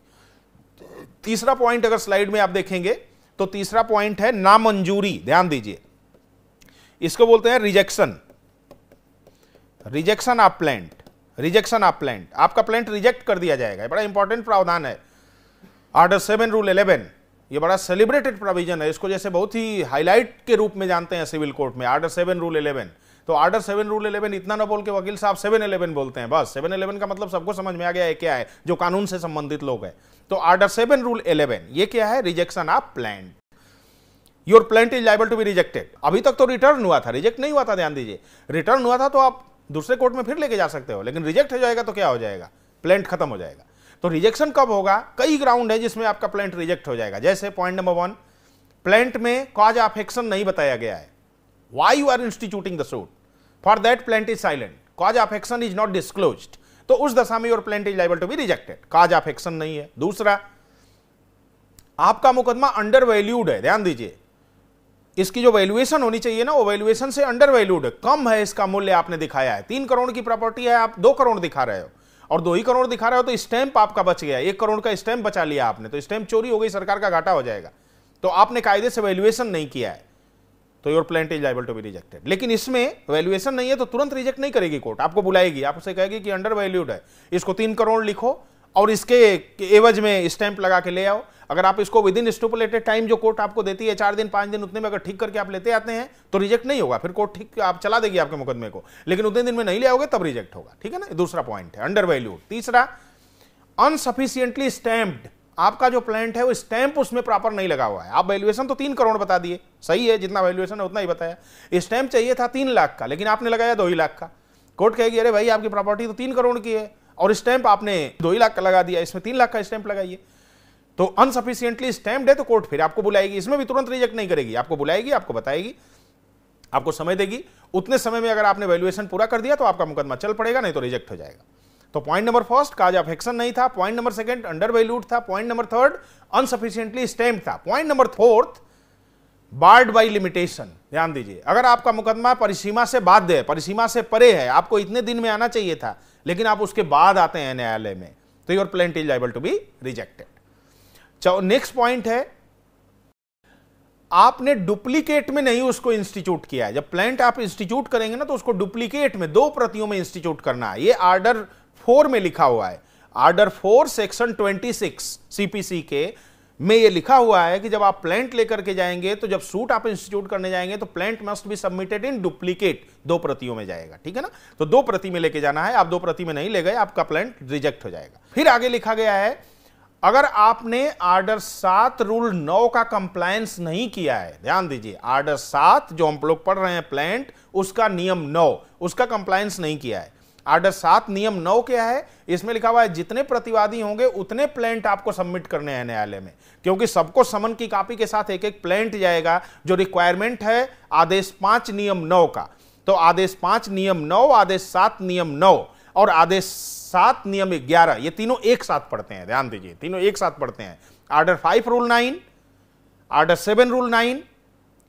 तीसरा पॉइंट अगर स्लाइड में आप देखेंगे तो तीसरा पॉइंट है नामंजूरी ध्यान दीजिए इसको बोलते हैं rejection rejection of plaint rejection of plaint आपका प्लेंट रिजेक्ट कर दिया जाएगा बड़ा इंपॉर्टेंट प्रावधान है आर्डर सेवन रूल इलेवन ये बड़ा सेलिब्रेटेड प्रोविजन है इसको जैसे बहुत ही हाईलाइट के रूप में जानते हैं सिविल कोर्ट में आर्डर सेवन रूल इलेवन तो आर्डर सेवन रूल इलेवन इतना ना बोल के वकील साहब सेवन इलेवन बोलते हैं बस सेवन इलेवन का मतलब सबको समझ में आ गया है क्या है जो कानून से संबंधित लोग हैं तो आर्डर सेवन रूल इलेवन ये क्या है rejection of plaint your plaint is liable to be rejected अभी तक तो रिटर्न हुआ था रिजेक्ट नहीं हुआ था ध्यान दीजिए रिटर्न हुआ था तो आप दूसरे कोर्ट में फिर लेके जा सकते हो लेकिन रिजेक्ट हो जाएगा तो क्या हो जाएगा प्लेंट खत्म हो जाएगा तो रिजेक्शन कब होगा कई ग्राउंड है जिसमें आपका प्लेंट रिजेक्ट हो जाएगा जैसे पॉइंट नंबर वन प्लेंट में कॉज ऑफ एक्शन नहीं बताया गया है why you are instituting the suit for that plaint is silent cause of action is not disclose तो उस दशा में your plaint is liable to be rejected cause of action नहीं है दूसरा आपका मुकदमा अंडर वैल्यूड है ध्यान दीजिए इसकी जो वैल्यूएशन होनी चाहिए ना वो वैल्यूएशन से अंडर वैल्यूड कम है इसका मूल्य आपने दिखाया है तीन करोड़ की प्रॉपर्टी है आप दो करोड़ दिखा रहे हो और दो ही करोड़ दिखा रहे हो तो स्टैंप आपका बच गया एक करोड़ का स्टैंप बचा लिया आपने तो स्टैंप चोरी हो गई सरकार का घाटा हो जाएगा तो आपने कायदे से वैल्यूएशन नहीं किया है तो your plaint is liable to be rejected लेकिन इसमें वैल्यूएशन नहीं है तो तुरंत रिजेक्ट नहीं करेगी कोर्ट आपको बुलाएगी आपसे कहेगी कि अंडर वैल्यूड है इसको तीन करोड़ लिखो और इसके एवज में स्टैंप लगा के ले आओ अगर आप इसको विद इन स्टूपुलेटेड टाइम जो कोर्ट आपको देती है चार दिन पांच दिन उतने में अगर ठीक करके आप लेते आते हैं तो रिजेक्ट नहीं होगा फिर कोर्ट ठीक आप चला देगी आपके मुकदमे को लेकिन उतने दिन में नहीं ले आओगे तब रिजेक्ट होगा ठीक है ना दूसरा पॉइंट है अंडर वैल्यूड तीसरा अनसफिशियंटली स्टैम्प्ड आपका जो प्लांट है वो स्टैंप उसमें प्रॉपर नहीं लगा हुआ है आप वैल्यूएशन तो तीन करोड़ बता दिए सही है जितना वैल्यूएशन है उतना ही बताया स्टैंप चाहिए था तीन लाख का लेकिन आपने लगाया दो ही लाख का कोर्ट कहेगी अरे भाई आपकी प्रॉपर्टी तो तीन करोड़ की है और स्टैंप आपने दो ही लाख का लगा दिया इसमें तीन लाख का स्टैंप लगाइए तो अनसफिशियंटली स्टैंप है तो कोर्ट फिर आपको बुलाएगी इसमें भी तुरंत रिजेक्ट नहीं करेगी आपको बुलाएगी आपको बताएगी आपको समय देगी उतने समय में अगर आपने वैल्यूएशन पूरा कर दिया तो आपका मुकदमा चल पड़ेगा नहीं तो रिजेक्ट हो जाएगा तो point number first cause of action नहीं था point number second under valued था point number third insufficiently stamp था point number fourth barred by limitation ध्यान दीजिए अगर आपका मुकदमा परिसीमा से बाध्य है परिसीमा से परे है आपको इतने दिन में आना चाहिए था लेकिन आप उसके बाद आते हैं न्यायालय में तो your plaint is liable to be rejected next point है आपने डुप्लीकेट में नहीं उसको इंस्टीट्यूट किया है जब प्लांट आप इंस्टीट्यूट करेंगे ना तो उसको डुप्लीकेट में दो प्रतियों में इंस्टीट्यूट करना है ये आर्डर फोर में लिखा हुआ है order four section twenty six CPC के में ये लिखा हुआ है कि जब आप प्लांट लेकर के जाएंगे तो जब सूट आप इंस्टीट्यूट करने जाएंगे तो plaint must be submitted in duplicate दो प्रतियों में जाएगा ठीक है ना तो दो प्रति में लेके जाना है आप दो प्रति में नहीं ले गए आपका प्लांट रिजेक्ट हो जाएगा फिर आगे लिखा गया है अगर आपने आर्डर सात रूल नौ का कंप्लायंस नहीं किया है ध्यान दीजिए आर्डर सात जो हम लोग पढ़ रहे हैं प्लेंट उसका नियम नौ उसका कंप्लायंस नहीं किया है आर्डर सात नियम नौ क्या है इसमें लिखा हुआ है जितने प्रतिवादी होंगे उतने प्लेंट आपको सबमिट करने हैं न्यायालय में क्योंकि सबको समन की कॉपी के साथ एक एक प्लेंट जाएगा जो रिक्वायरमेंट है आदेश पांच नियम नौ का तो आदेश पांच नियम नौ आदेश सात नियम नौ और आदेश सात नियम ग्यारह ये तीनों एक साथ पढ़ते हैं ध्यान दीजिए तीनों एक साथ पढ़ते हैं order five rule nine order seven rule nine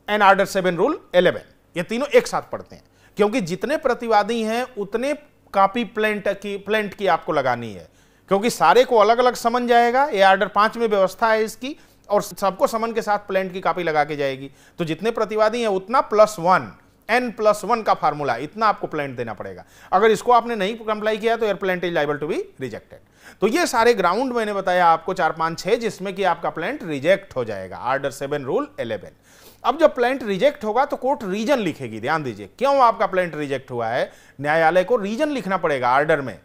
and order seven rule eleven ये तीनों एक साथ पढ़ते हैं क्योंकि जितने प्रतिवादी हैं उतने कॉपी प्लेंट की प्लेंट की आपको लगानी है क्योंकि सारे को अलग अलग समन जाएगा ये आर्डर पांच में व्यवस्था है इसकी और सबको समन के साथ प्लेंट की कॉपी लगा के जाएगी तो जितने प्रतिवादी हैं उतना plus one N plus one का फार्मूला इतना आपको प्लेंट देना पड़ेगा अगर इसको आपने नहीं कंप्लाई किया तो your plaint is liable to be rejected तो ये सारे ग्राउंड मैंने बताया आपको चार पांच छह जिसमें कि आपका प्लेंट रिजेक्ट हो जाएगा आर्डर सेवन रूल एलेवन अब जब प्लेंट रिजेक्ट होगा तो कोर्ट रीजन लिखेगी ध्यान दीजिए क्यों आपका प्लेंट रिजेक्ट हुआ है न्यायालय को रीजन लिखना पड़ेगा आर्डर में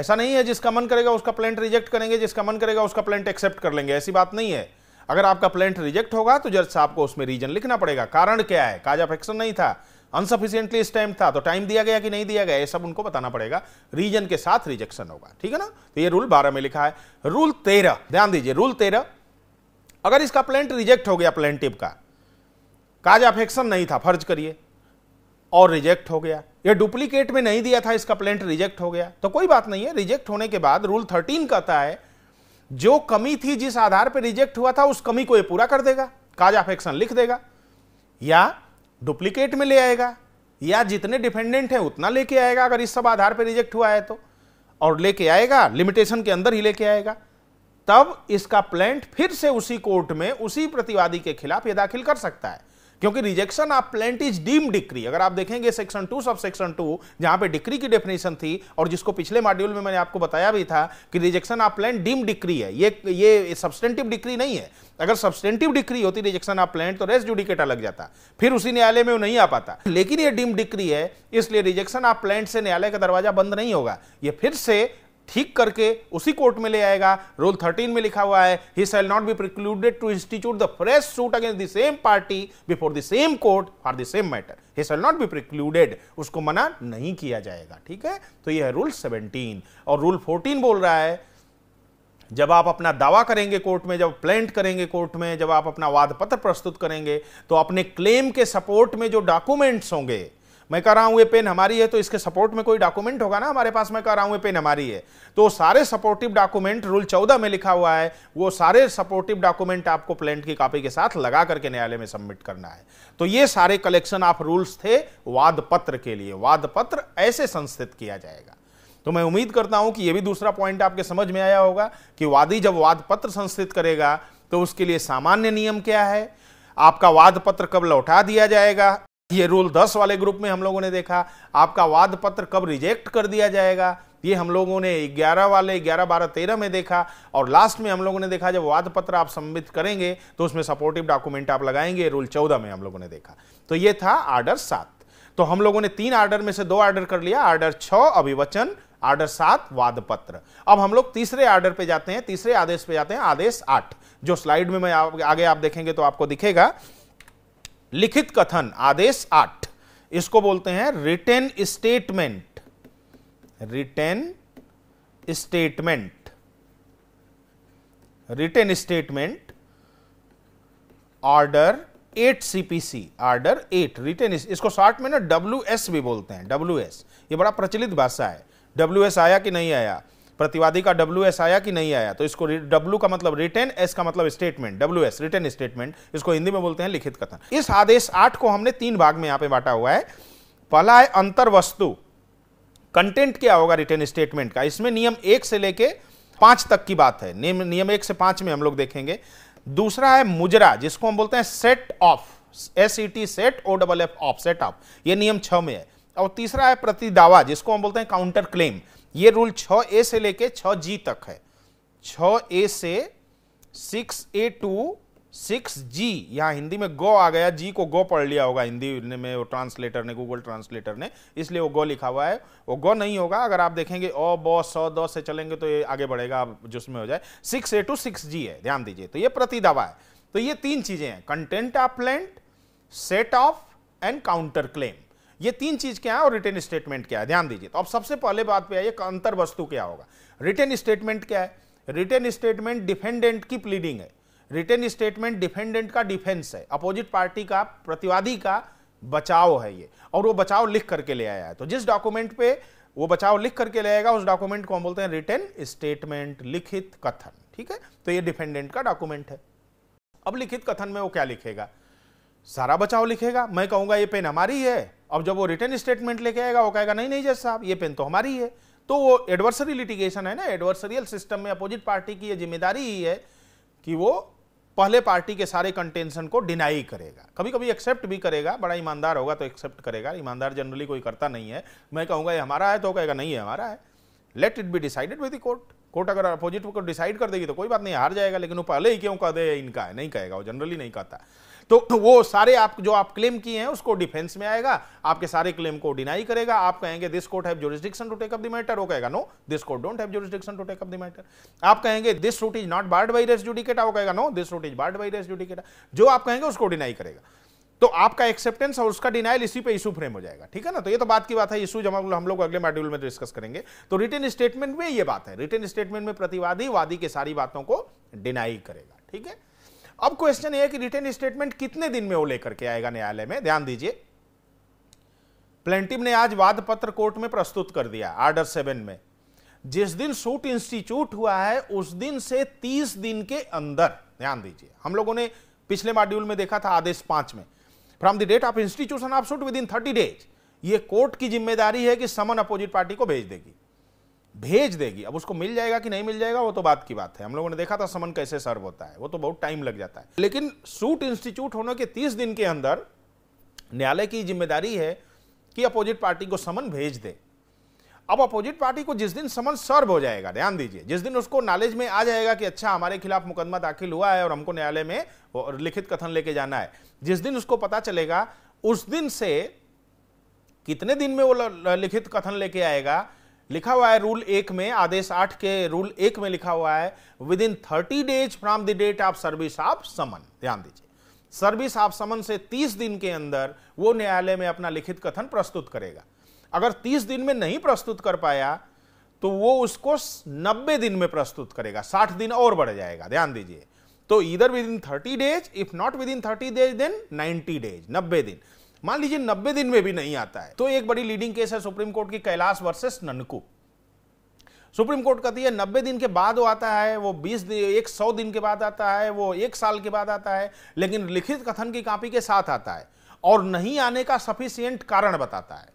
ऐसा नहीं है जिसका मन करेगा उसका प्लेंट रिजेक्ट करेंगे जिसका मन करेगा उसका प्लेंट एक्सेप्ट कर लेंगे ऐसी बात नहीं है अगर आपका प्लेंट रिजेक्ट होगा तो जज साहब को उसमें रीजन लिखना पड़ेगा कारण क्या है काज ऑफ एक्शन नहीं था अनसफिशियंटली इस टाइम था तो टाइम दिया गया कि नहीं दिया गया ये सब उनको बताना पड़ेगा रीजन के साथ रिजेक्शन होगा ठीक है ना तो ये रूल बारह में लिखा है रूल तेरह ध्यान दीजिए रूल तेरह अगर इसका प्लेंट रिजेक्ट हो गया प्लेंटिव का काज अफेक्शन नहीं था फर्ज करिए और रिजेक्ट हो गया यह डुप्लीकेट में नहीं दिया था इसका प्लेंट रिजेक्ट हो गया तो कोई बात नहीं है रिजेक्ट होने के बाद रूल थर्टीन कहता है जो कमी थी जिस आधार पर रिजेक्ट हुआ था उस कमी को यह पूरा कर देगा काज अफेक्शन लिख देगा या डुप्लीकेट में ले आएगा या जितने डिपेंडेंट हैं उतना लेके आएगा अगर इस सब आधार पर रिजेक्ट हुआ है तो और लेके आएगा लिमिटेशन के अंदर ही लेके आएगा तब इसका प्लेंट फिर से उसी कोर्ट में उसी प्रतिवादी के खिलाफ यह दाखिल कर सकता है क्योंकि rejection of plaint is deem decree अगर आप देखेंगे section two sub section two जहां पे डिक्री की डेफिनेशन थी और जिसको पिछले मॉड्यूल में मैंने आपको बताया भी था कि rejection of plaint deem decree है ये ये सब्सटेंटिव डिक्री नहीं है अगर सब्सटेंटिव डिक्री होती रिजेक्शन ऑफ प्लेंट तो रेस जुडिकेटा लग जाता फिर उसी न्यायालय में वो नहीं आ पाता लेकिन यह डीम डिक्री है इसलिए रिजेक्शन ऑफ प्लेंट से न्यायालय का दरवाजा बंद नहीं होगा ये फिर से ठीक करके उसी कोर्ट में ले आएगा रूल 13 में लिखा हुआ है he shall not be precluded to institute the fresh suit against the same party before the same court for the same matter he shall not be precluded उसको मना नहीं किया जाएगा ठीक है तो यह है रूल 17 और रूल 14 बोल रहा है जब आप अपना दावा करेंगे कोर्ट में जब प्लेंट करेंगे कोर्ट में जब आप अपना वाद पत्र प्रस्तुत करेंगे तो अपने क्लेम के सपोर्ट में जो डॉक्यूमेंट्स होंगे मैं कह रहा हूं ये पेन हमारी है तो इसके सपोर्ट में कोई डॉक्यूमेंट होगा ना हमारे पास मैं कह रहा हूँ ये पेन हमारी है तो सारे सपोर्टिव डॉक्यूमेंट रूल चौदह में लिखा हुआ है वो सारे सपोर्टिव डॉक्यूमेंट आपको प्लेंट की कॉपी के साथ लगा करके न्यायालय में सबमिट करना है तो ये सारे कलेक्शन ऑफ रूल्स थे वाद पत्र के लिए वाद पत्र ऐसे संस्थित किया जाएगा तो मैं उम्मीद करता हूं कि यह भी दूसरा पॉइंट आपके समझ में आया होगा कि वादी जब वाद पत्र संस्थित करेगा तो उसके लिए सामान्य नियम क्या है आपका वाद पत्र कब लौटा दिया जाएगा ये रूल दस वाले ग्रुप में हम लोगों ने देखा आपका वाद पत्र कब रिजेक्ट कर दिया जाएगा ये हम लोगों ने 11 वाले 11 12 13 में देखा और लास्ट में हम लोगों ने देखा जब वाद पत्र आप सम्मिलित करेंगे तो उसमें सपोर्टिव डॉक्यूमेंट आप लगाएंगे रूल 14 में हम लोगों ने देखा तो ये था आर्डर सात तो हम लोगों ने तीन आर्डर में से दो आर्डर कर लिया आर्डर छ अभिवचन आर्डर सात वाद पत्र अब हम लोग तीसरे आर्डर पे जाते हैं तीसरे आदेश पे जाते हैं आदेश आठ जो स्लाइड में मैं आगे आप देखेंगे तो आपको दिखेगा लिखित कथन आदेश आठ इसको बोलते हैं written statement written statement written statement order eight CPC order eight written इसको शॉर्ट में ना डब्ल्यू एस भी बोलते हैं डब्ल्यू एस ये बड़ा प्रचलित भाषा है डब्ल्यू एस आया कि नहीं आया प्रतिवादी का डब्ल्यू एस आया कि नहीं आया तो इसको डब्ल्यू का मतलब रिटर्न एस का मतलब statement W S written statement इसको हिंदी में बोलते हैं लिखित कथन इस आदेश आठ को हमने तीन भाग में यहां पे बांटा हुआ है पहला है अंतर वस्तु कंटेंट क्या होगा रिटर्न स्टेटमेंट का इसमें नियम एक से लेके पांच तक की बात है नियम एक से पांच में हम लोग देखेंगे दूसरा है मुजरा जिसको हम बोलते हैं set off S E T set O double F off set off ये नियम छ में है और तीसरा है प्रतिदावा जिसको हम बोलते हैं काउंटर क्लेम ये रूल छ ए से लेके छ जी तक है छ ए से six A to six G यहां हिंदी में गो आ गया जी को गो पढ़ लिया होगा हिंदी में वो ट्रांसलेटर ने गूगल ट्रांसलेटर ने इसलिए वो गो लिखा हुआ है वो गो नहीं होगा अगर आप देखेंगे ओ ब स द से चलेंगे तो ये आगे बढ़ेगा आप जिसमें हो जाए six A to six G है ध्यान दीजिए तो ये दवा है तो ये तीन चीजें हैं content of land set off and counter claim ये तीन चीज क्या है और रिटर्न स्टेटमेंट क्या है ध्यान दीजिए तो अब सबसे पहले बात पे आइए अंतर वस्तु क्या होगा रिटर्न स्टेटमेंट क्या है रिटर्न स्टेटमेंट डिफेंडेंट की प्लीडिंग है रिटर्न स्टेटमेंट डिफेंडेंट का डिफेंस है अपोजिट पार्टी का प्रतिवादी का बचाव है ये और वो बचाव लिख करके ले आया है तो जिस डॉक्यूमेंट पे वो बचाव लिख करके ले आएगा उस डॉक्यूमेंट को हम बोलते हैं रिटर्न स्टेटमेंट लिखित कथन ठीक है तो ये डिफेंडेंट का डॉक्यूमेंट है अब लिखित कथन में वो क्या लिखेगा सारा बचाव लिखेगा मैं कहूंगा ये पेन हमारी है अब जब वो रिटर्न स्टेटमेंट लेके आएगा वो कहेगा नहीं नहीं जज साहब ये पेन तो हमारी है तो वो एडवर्सरी लिटिगेशन है ना एडवर्सरियल सिस्टम में अपोजिट पार्टी की ये जिम्मेदारी ही है कि वो पहले पार्टी के सारे कंटेंशन को डिनाई करेगा कभी कभी एक्सेप्ट भी करेगा बड़ा ईमानदार होगा तो एक्सेप्ट करेगा ईमानदार जनरली कोई करता नहीं है मैं कहूँगा ये हमारा है तो कहेगा नहीं है हमारा है let it be decided with the court court अगर अपोजिट को डिसाइड कर देगी तो कोई बात नहीं हार जाएगा लेकिन वो पहले ही क्यों कह दे इनका है नहीं कहेगा वो जनरली नहीं कहता तो वो सारे आप जो आप क्लेम किए हैं उसको डिफेंस में आएगा आपके सारे क्लेम को डिनाई करेगा आप कहेंगे this court have jurisdiction to take up the matter वो कहेगा no this court don't have jurisdiction to take up the matter आप कहेंगे this suit is not barred by res judicata वो कहेगा no this suit is barred by res judicata जो आप कहेंगे उसको डिनाई करेगा तो आपका एक्सेप्टेंस और उसका डिनाइल इसी पे इशू फ्रेम हो जाएगा ठीक है ना तो ये तो बात की बात है इशू जब हम लोग अगले मॉड्यूल में डिस्कस करेंगे तो रिटर्न स्टेटमेंट में ये बात है रिटर्न स्टेटमेंट में प्रतिवादी वादी के सारी बातों को डिनाई करेगा ठीक है अब क्वेश्चन है कि रिटर्न स्टेटमेंट कितने दिन में वो लेकर के आएगा न्यायालय में ध्यान दीजिए प्लेंटिव ने आज वाद पत्र कोर्ट में प्रस्तुत कर दिया आर्डर सेवन में जिस दिन सूट इंस्टीट्यूट हुआ है उस दिन से तीस दिन के अंदर ध्यान दीजिए हम लोगों ने पिछले मॉड्यूल में देखा था आदेश पांच में from the date of institution of suit within thirty days ये कोर्ट की जिम्मेदारी है कि समन अपोजिट पार्टी को भेज देगी भेज देगी अब उसको मिल जाएगा कि नहीं मिल जाएगा वो तो बात की बात है हम लोगों ने देखा था समन कैसे सर्व होता है वो तो बहुत टाइम लग जाता है लेकिन सूट इंस्टीट्यूट होने के तीस दिन के अंदर न्यायालय की जिम्मेदारी है कि अपोजिट पार्टी को समन भेज दे अब अपोजिट पार्टी को जिस दिन समन सर्व हो जाएगा ध्यान दीजिए जिस दिन उसको नॉलेज में आ जाएगा कि अच्छा हमारे खिलाफ मुकदमा दाखिल हुआ है और हमको न्यायालय में लिखित कथन लेके जाना है जिस दिन उसको पता चलेगा उस दिन से कितने दिन में वो लिखित कथन लेके आएगा लिखा हुआ है रूल एक में आदेश आठ के रूल एक में लिखा हुआ है within thirty days from the date of service of summon ध्यान दीजिए सर्विस ऑफ समन से तीस दिन के अंदर वो न्यायालय में अपना लिखित कथन प्रस्तुत करेगा अगर तीस दिन में नहीं प्रस्तुत कर पाया तो वो उसको नब्बे दिन में प्रस्तुत करेगा साठ दिन और बढ़ जाएगा ध्यान दीजिए तो इधर within thirty days if not within thirty days then ninety days नब्बे दिन मान लीजिए नब्बे दिन में भी नहीं आता है तो एक बड़ी लीडिंग केस है सुप्रीम कोर्ट की Kailash versus Nanku supreme court कहती है नब्बे दिन के बाद वो आता है वो बीस दिन एक सौ दिन के बाद आता है वो एक साल के बाद आता है लेकिन लिखित कथन की कापी के साथ आता है और नहीं आने का सफिशियंट कारण बताता है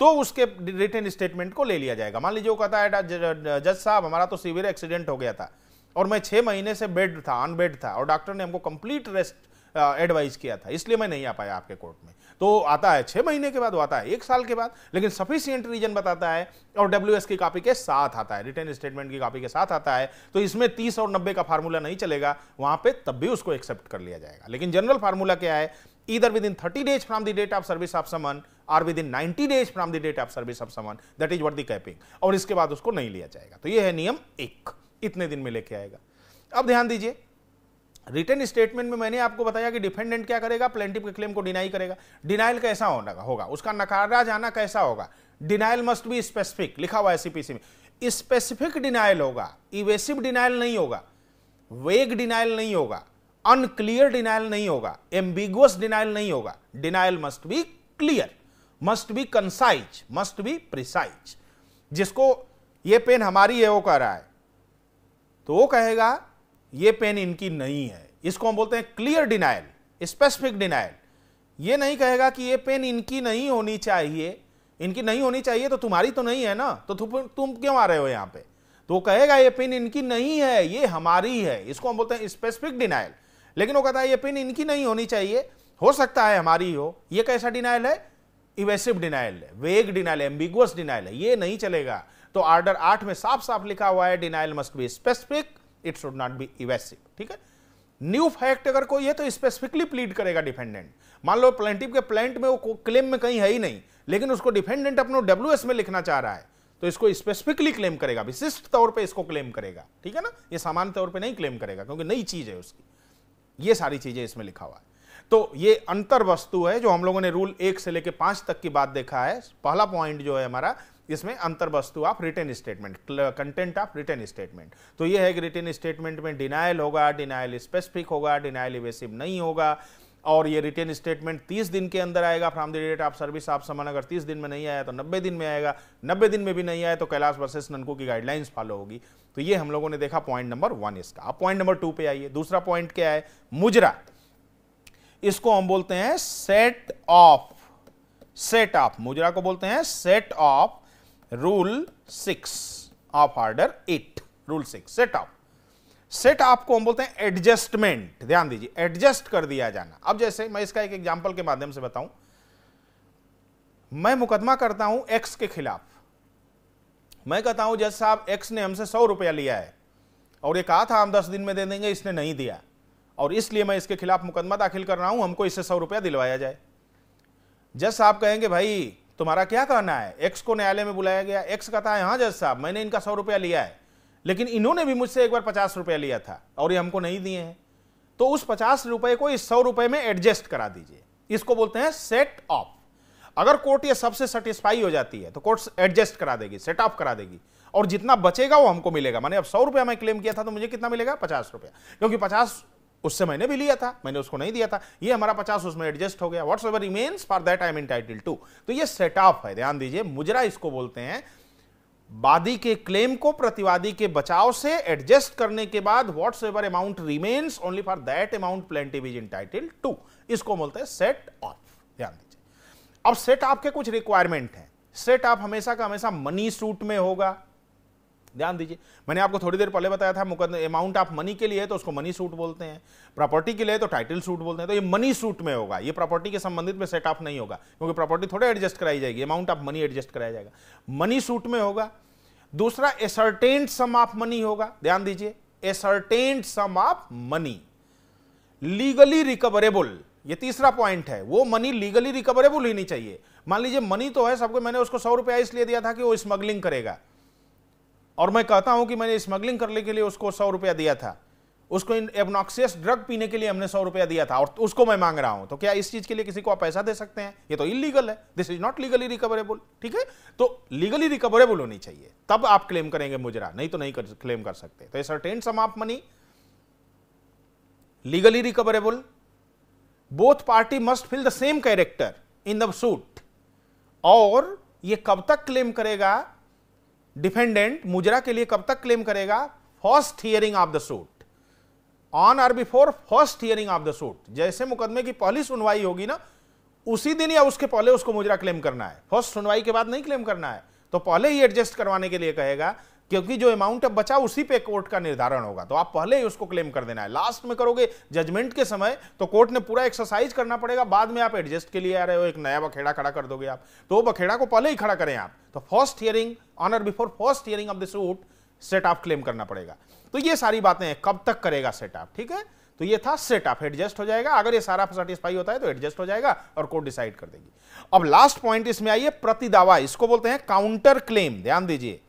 तो उसके रिटर्न स्टेटमेंट को ले लिया जाएगा मान लीजिए वो कहता है जज साहब हमारा तो सीवियर एक्सीडेंट हो गया था और मैं छः महीने से बेड था अनबेड था और डॉक्टर ने हमको कंप्लीट रेस्ट एडवाइस किया था इसलिए मैं नहीं आ पाया आपके कोर्ट में तो आता है छह महीने के बाद वो आता है एक साल के बाद लेकिन सफिशियंट रीजन बताता है और डब्ल्यू की कॉपी के साथ आता है रिटर्न स्टेटमेंट की कॉपी के साथ आता है तो इसमें तीस और नब्बे का फार्मूला नहीं चलेगा वहां पर तब भी उसको एक्सेप्ट कर लिया जाएगा लेकिन जनरल फार्मूला क्या है इधर in thirty days from from date of service of summon or within ninety days from the date of service of summon that is what the capping और इसके बाद उसको नहीं लिया जाएगा तो यह है नियम एक इतने दिन में लेके आएगा अब ध्यान दीजिए रिटर्न स्टेटमेंट में मैंने आपको बताया कि डिफेंडेंट क्या करेगा प्लेंटिव के क्लेम को डिनाई करेगा डिनाइल कैसा होगा होगा उसका नकारा जाना कैसा होगा डिनाइल मस्ट बी स्पेसिफिक लिखा हुआ है सीपीसी में स्पेसिफिक डिनाइल होगा इवेसिव डिनाइल नहीं होगा वेग डिनाइल नहीं होगा अनक्लियर डिनाइल नहीं होगा एम्बिगुअस डिनाइल नहीं होगा denial must be clear must be concise must be precise जिसको ये पेन हमारी है वो कह रहा है तो वो कहेगा ये पेन इनकी नहीं है इसको हम बोलते हैं क्लियर डिनाइल स्पेसिफिक डिनाइल ये नहीं कहेगा कि ये पेन इनकी नहीं होनी चाहिए इनकी नहीं होनी चाहिए तो तुम्हारी तो नहीं है ना तो तुम क्यों आ रहे हो यहां पे तो वो कहेगा ये पेन इनकी नहीं है ये हमारी है इसको हम बोलते हैं स्पेसिफिक डिनाइल लेकिन वो कहता है ये पेन इनकी नहीं होनी चाहिए हो सकता है हमारी हो ये कैसा डिनाइल है इवेसिव डिनाइल है वेग डिनाइल एम्बिगुअस डिनाइल है ये नहीं चलेगा तो ऑर्डर आठ में साफ साफ लिखा हुआ है denial must be specific it should not be evasive ठीक है न्यू फैक्ट अगर कोई है तो स्पेसिफिकली प्लीड करेगा डिफेंडेंट मान लो प्लेंटिव के प्लेंट में वो क्लेम में कहीं है ही नहीं लेकिन उसको डिफेंडेंट अपने डब्ल्यू में लिखना चाह रहा है तो इसको स्पेसिफिकली क्लेम करेगा विशिष्ट तौर पे इसको क्लेम करेगा ठीक है ना ये सामान्य तौर पे नहीं क्लेम करेगा क्योंकि नई चीज है उसकी ये सारी चीजें इसमें लिखा हुआ है तो ये अंतर वस्तु है जो हम लोगों ने रूल एक से लेकर पांच तक की बात देखा है पहला पॉइंट जो है हमारा इसमें अंतर वस्तु of return statement content of return statement तो ये है कि रिटर्न स्टेटमेंट में डिनाइल होगा डिनाइल स्पेसिफिक होगा डिनाइल इवेसिव नहीं होगा और ये रिटर्न स्टेटमेंट 30 दिन के अंदर आएगा from the date of service आप समान अगर 30 दिन में नहीं आया तो 90 दिन में आएगा 90 दिन में भी नहीं आया तो कैलाश वर्सेस ननकू की गाइडलाइंस फॉलो होगी तो ये हम लोगों ने देखा पॉइंट नंबर वन इसका अब पॉइंट नंबर टू पे आइए दूसरा पॉइंट क्या है मुजरा इसको हम बोलते हैं सेट ऑफ सेट ऑफ मुजरा को बोलते हैं set off rule six of order eight rule six set off set आपको हम बोलते हैं एडजस्टमेंट ध्यान दीजिए एडजस्ट कर दिया जाना अब जैसे मैं इसका एक एग्जाम्पल के माध्यम से बताऊं मैं मुकदमा करता हूं एक्स के खिलाफ मैं कहता हूं जज साहब एक्स ने हमसे सौ रुपया लिया है और ये कहा था हम दस दिन में दे देंगे इसने नहीं दिया और इसलिए मैं इसके खिलाफ मुकदमा दाखिल कर रहा हूं हमको इससे सौ रुपया दिलवाया जाए जज साहब कहेंगे भाई तुम्हारा क्या कहना है एक्स को न्यायालय में बुलाया गया एक्स कहता है हाँ जज साहब मैंने इनका सौ रुपया लिया है लेकिन इन्होंने भी मुझसे एक बार पचास रुपया लिया था और ये हमको नहीं दिए हैं तो उस पचास रुपए को इस सौ रुपए में एडजस्ट करा दीजिए इसको बोलते हैं सेट ऑफ अगर कोर्ट ये सबसे सेटिस्फाई हो जाती है तो कोर्ट एडजस्ट करा देगी सेट ऑफ करा देगी और जितना बचेगा वो हमको मिलेगा माने अब सौ रुपया मैं क्लेम किया था तो मुझे कितना मिलेगा पचास रुपया क्योंकि पचास उससे मैंने भी लिया था मैंने उसको नहीं दिया था ये हमारा पचास उसमें एडजस्ट हो गया whatsoever remains for that I am entitled to तो ये सेट ऑफ है ध्यान दीजिए मुजरा इसको बोलते हैं वादी के क्लेम को प्रतिवादी के बचाव से एडजस्ट करने के बाद whatsoever amount remains only for that amount plaintiff is entitled to इसको बोलते हैं सेट ऑफ ध्यान दीजिए अब सेट ऑफ के कुछ रिक्वायरमेंट हैं सेट ऑफ हमेशा का हमेशा मनी सूट में होगा ध्यान दीजिए मैंने आपको थोड़ी देर पहले बताया था मुकदमे अमाउंट ऑफ मनी के लिए तो उसको मनी सूट बोलते हैं प्रॉपर्टी के लिए तो टाइटल सूट बोलते हैं तो ये मनी सूट में होगा ये प्रॉपर्टी के संबंधित में सेट ऑफ नहीं होगा क्योंकि प्रॉपर्टी थोड़ा एडजस्ट कराई जाएगी अमाउंट ऑफ मनी एडजस्ट कराया जाएगा मनी सूट में होगा दूसरा एसर्टेंट सम ऑफ मनी होगा ध्यान दीजिए ascertained sum of money legally recoverable ये तीसरा पॉइंट है वो मनी लीगली रिकवरेबल नहीं चाहिए मान लीजिए मनी तो है सबको मैंने उसको सौ रुपया इसलिए दिया था कि वो स्मगलिंग करेगा और मैं कहता हूं कि मैंने स्मगलिंग करने के लिए उसको सौ रुपया दिया था उसको इन एबनॉक्सियस ड्रग पीने के लिए हमने सौ रुपया दिया था और उसको मैं मांग रहा हूं तो क्या इस चीज के लिए किसी को आप पैसा दे सकते हैं ये तो इलीगल है this is not legally recoverable ठीक है तो लीगली रिकवरेबल होनी चाहिए तब आप क्लेम करेंगे मुजरा नहीं तो नहीं कर, क्लेम कर सकते तो certain sum of money legally recoverable both party must fill the same character in the suit और ये कब तक क्लेम करेगा डिफेंडेंट मुजरा के लिए कब तक क्लेम करेगा first hearing of the suit on or before first hearing of the suit जैसे मुकदमे की पहली सुनवाई होगी ना उसी दिन या उसके पहले उसको मुजरा क्लेम करना है फर्स्ट सुनवाई के बाद नहीं क्लेम करना है तो पहले ही एडजस्ट करवाने के लिए कहेगा क्योंकि जो अमाउंट अब बचा उसी पे कोर्ट का निर्धारण होगा तो आप पहले ही उसको क्लेम कर देना है लास्ट में करोगे जजमेंट के समय तो कोर्ट ने पूरा एक्सरसाइज करना पड़ेगा बाद में आप एडजस्ट के लिए आ रहे हो एक नया बखेड़ा खड़ा कर दोगे आप तो वो बखेड़ा को पहले ही खड़ा करें आप तो first hearing on or before first hearing of the suit set off claim करना पड़ेगा तो ये सारी बातें कब तक करेगा सेट ऑफ ठीक है तो ये था सेट ऑफ एडजस्ट हो जाएगा अगर ये सारा सेटिस्फाई होता है तो एडजस्ट हो जाएगा और कोर्ट डिसाइड कर देगी अब लास्ट पॉइंट इसमें आइए प्रतिदावा इसको बोलते हैं काउंटर क्लेम ध्यान दीजिए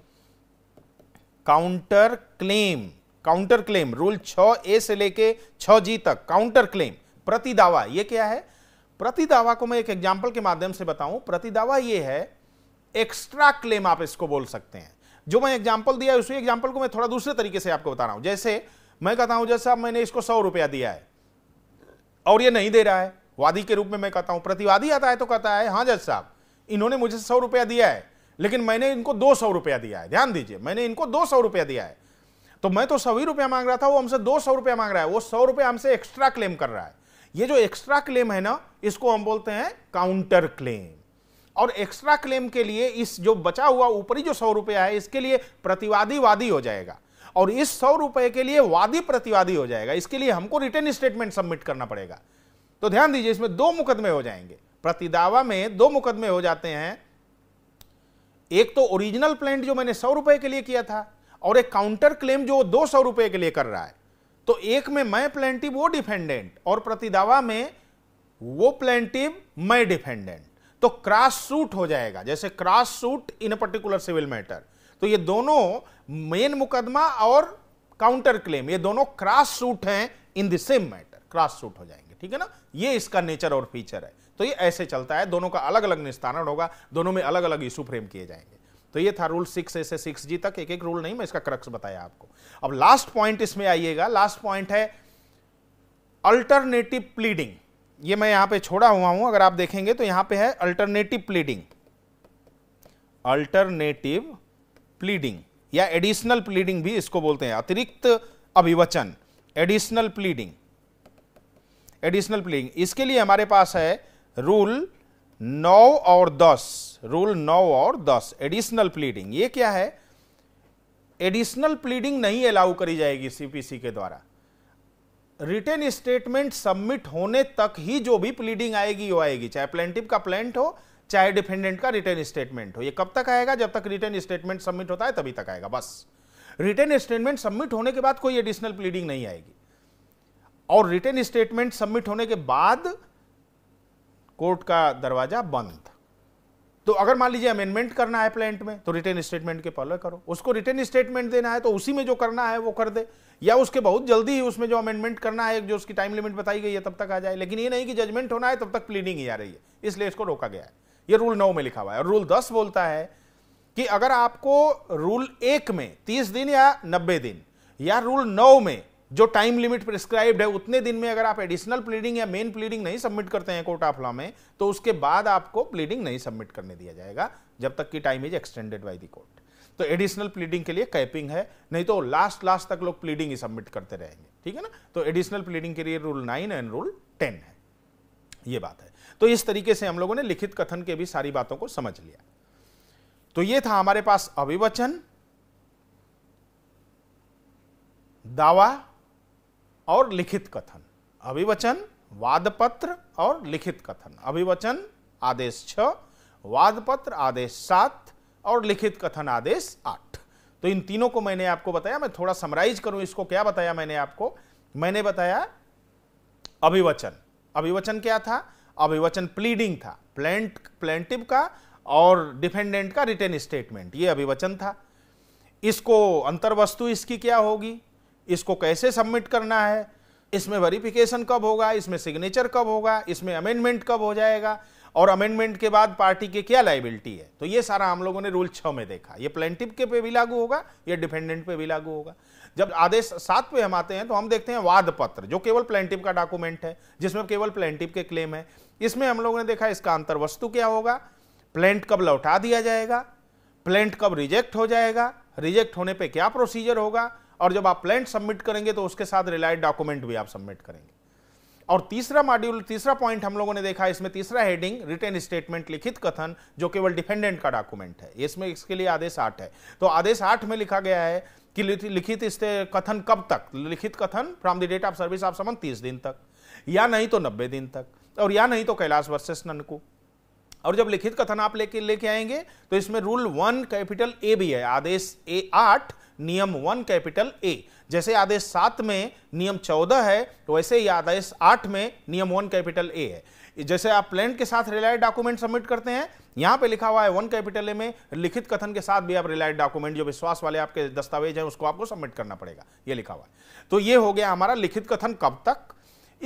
counter claim counter claim rule छ ए से लेके छ जी तक काउंटर क्लेम प्रतिदावा यह क्या है प्रतिदावा को मैं एक एग्जाम्पल के माध्यम से बताऊं प्रतिदावा यह है एक्स्ट्रा क्लेम आप इसको बोल सकते हैं जो मैं एग्जाम्पल दिया उसी एग्जाम्पल को मैं थोड़ा दूसरे तरीके से आपको बता रहा हूं जैसे मैं कहता हूं जैसे मैंने इसको सौ रुपया दिया है और ये नहीं दे रहा है वादी के रूप में मैं कहता हूं प्रतिवादी आता है तो कहता है हाँ जज साहब इन्होंने मुझे सौ रुपया दिया है लेकिन मैंने इनको दो सौ रुपया दिया है ध्यान दीजिए मैंने इनको दो सौ रुपया दिया है तो मैं तो सौ रुपया मांग रहा था वो हमसे दो सौ रुपया मांग रहा है वो सौ रुपया हमसे एक्स्ट्रा क्लेम कर रहा है ये जो एक्स्ट्रा क्लेम है ना इसको हम बोलते हैं काउंटर क्लेम और एक्स्ट्रा क्लेम के लिए इस जो बचा हुआ ऊपरी जो सौ रुपया है इसके लिए प्रतिवादी वादी हो जाएगा और इस सौ रुपए के लिए वादी प्रतिवादी हो जाएगा इसके लिए हमको रिटर्न स्टेटमेंट सबमिट करना पड़ेगा तो ध्यान दीजिए इसमें दो मुकदमे हो जाएंगे प्रतिदावा में दो मुकदमे हो जाते हैं एक तो ओरिजिनल प्लेन जो मैंने सौ रुपए के लिए किया था और एक काउंटर क्लेम जो दो सौ रुपए के लिए कर रहा है तो एक में मैं प्लेंटिव वो डिफेंडेंट और प्रतिदावा में वो प्लेंटिव मैं डिफेंडेंट तो क्रॉस सूट हो जाएगा जैसे cross suit in particular civil matter तो ये दोनों मेन मुकदमा और काउंटर क्लेम ये दोनों क्रॉस सूट हैं in the same matter cross suit हो जाएंगे ठीक है ना ये इसका नेचर और फीचर है तो ये ऐसे चलता है दोनों का अलग अलग निस्तारण होगा दोनों में अलग अलग इशू फ्रेम किए जाएंगे तो ये था रूल सिक्स ए से सिक्स जी तक एक एक रूल नहीं मैं इसका क्रक्स बताया आपको अब लास्ट पॉइंट इसमें आइएगा लास्ट पॉइंट है अल्टरनेटिव प्लीडिंग ये मैं यहां पे छोड़ा हुआ हूं अगर आप देखेंगे तो यहां पे है अल्टरनेटिव प्लीडिंग अल्टरनेटिव प्लीडिंग या एडिशनल प्लीडिंग भी इसको बोलते हैं अतिरिक्त अभिवचन एडिशनल प्लीडिंग एडिशनल प्लीडिंग इसके लिए हमारे पास है रूल नौ और दस रूल नौ और दस एडिशनल प्लीडिंग ये क्या है एडिशनल प्लीडिंग नहीं अलाउ करी जाएगी सीपीसी के द्वारा रिटर्न स्टेटमेंट सबमिट होने तक ही जो भी प्लीडिंग आएगी वो आएगी चाहे प्लेंटिव का प्लेंट हो चाहे डिफेंडेंट का रिटर्न स्टेटमेंट हो ये कब तक आएगा जब तक रिटर्न स्टेटमेंट सबमिट होता है तभी तक आएगा बस रिटर्न स्टेटमेंट सबमिट होने के बाद कोई एडिशनल प्लीडिंग नहीं आएगी और रिटर्न स्टेटमेंट सबमिट होने के बाद कोर्ट का दरवाजा बंद तो अगर मान लीजिए अमेंडमेंट करना है प्लेंट में तो रिटर्न स्टेटमेंट के फॉलो करो उसको रिटर्न स्टेटमेंट देना है तो उसी में जो करना है वो कर दे या उसके बहुत जल्दी ही उसमें जो अमेंडमेंट करना है जो उसकी टाइम लिमिट बताई गई है तब तक आ जाए लेकिन ये नहीं कि जजमेंट होना है तब तक प्लीडिंग ही आ रही है इसलिए इसको रोका गया है ये रूल नौ में लिखा हुआ है और रूल दस बोलता है कि अगर आपको रूल एक में तीस दिन या नब्बे दिन या रूल नौ में जो टाइम लिमिट प्रिस्क्राइब्ड है उतने दिन में अगर आप एडिशनल प्लीडिंग या मेन प्लीडिंग नहीं सबमिट करते हैं कोर्ट ऑफ लॉ में तो उसके बाद आपको प्लीडिंग नहीं सबमिट करने दिया जाएगा जब तक कि time is extended by the court तो एडिशनल प्लीडिंग के लिए कैपिंग है नहीं तो लास्ट लास्ट तक लोग प्लीडिंग ही सबमिट करते रहेंगे ठीक है ना तो एडिशनल प्लीडिंग के लिए rule nine and rule ten है ये बात है तो इस तरीके से हम लोगों ने लिखित कथन के भी सारी बातों को समझ लिया तो ये था हमारे पास अभिवचन दावा और लिखित कथन अभिवचन वादपत्र और लिखित कथन अभिवचन आदेश छ वादपत्र आदेश सात और लिखित कथन आदेश आठ तो इन तीनों को मैंने आपको बताया मैं थोड़ा समराइज करूं इसको क्या बताया मैंने आपको मैंने बताया अभिवचन अभिवचन क्या था अभिवचन प्लीडिंग था प्लेंट प्लेंटिव का और डिफेंडेंट का रिटर्न स्टेटमेंट ये अभिवचन था इसको अंतर्वस्तु इसकी क्या होगी इसको कैसे सबमिट करना है इसमें वेरिफिकेशन कब होगा इसमें सिग्नेचर कब होगा इसमें अमेंडमेंट कब हो जाएगा और अमेंडमेंट के बाद पार्टी के क्या लाइबिलिटी है तो ये सारा हम लोगों ने रूल छः में देखा ये प्लेंटिव के पे भी लागू होगा या डिफेंडेंट पे भी लागू होगा जब आदेश सात पे हम आते हैं तो हम देखते हैं वाद पत्र जो केवल प्लेंटिव का डॉक्यूमेंट है जिसमें केवल प्लेंटिव के क्लेम है इसमें हम लोगों ने देखा इसका अंतर वस्तु क्या होगा प्लेंट कब लौटा दिया जाएगा प्लेंट कब रिजेक्ट हो जाएगा रिजेक्ट होने पर क्या प्रोसीजर होगा और जब आप प्लान सबमिट करेंगे तो उसके साथ रिलायड डॉक्यूमेंट भी आप सबमिट करेंगे और तीसरा मॉड्यूल तीसरा पॉइंट हम लोगों ने देखा इसमें तीसरा हेडिंग रिटर्न स्टेटमेंट लिखित कथन जो केवल डिफेंडेंट का डॉक्यूमेंट है इसमें इसके लिए आदेश आठ है तो आदेश आठ में लिखा गया है कि लिखित कथन कब तक लिखित कथन from the date of service of summons तीस दिन तक या नहीं तो नब्बे दिन तक और या नहीं तो कैलाश वर्सेस ननकू और जब लिखित कथन आप लेके लेके आएंगे तो इसमें रूल वन कैपिटल ए भी है आदेश ए आठ नियम वन कैपिटल ए जैसे आदेश सात में नियम चौदह है तो वैसे ही आदेश आठ में नियम वन कैपिटल ए है जैसे आप प्लेन के साथ रिलायड डॉक्यूमेंट सबमिट करते हैं यहां पे लिखा हुआ है वन कैपिटल ए में लिखित कथन के साथ भी आप रिलायड डॉक्यूमेंट जो विश्वास वाले आपके दस्तावेज हैं उसको आपको सबमिट करना पड़ेगा ये लिखा हुआ है तो ये हो गया हमारा लिखित कथन कब तक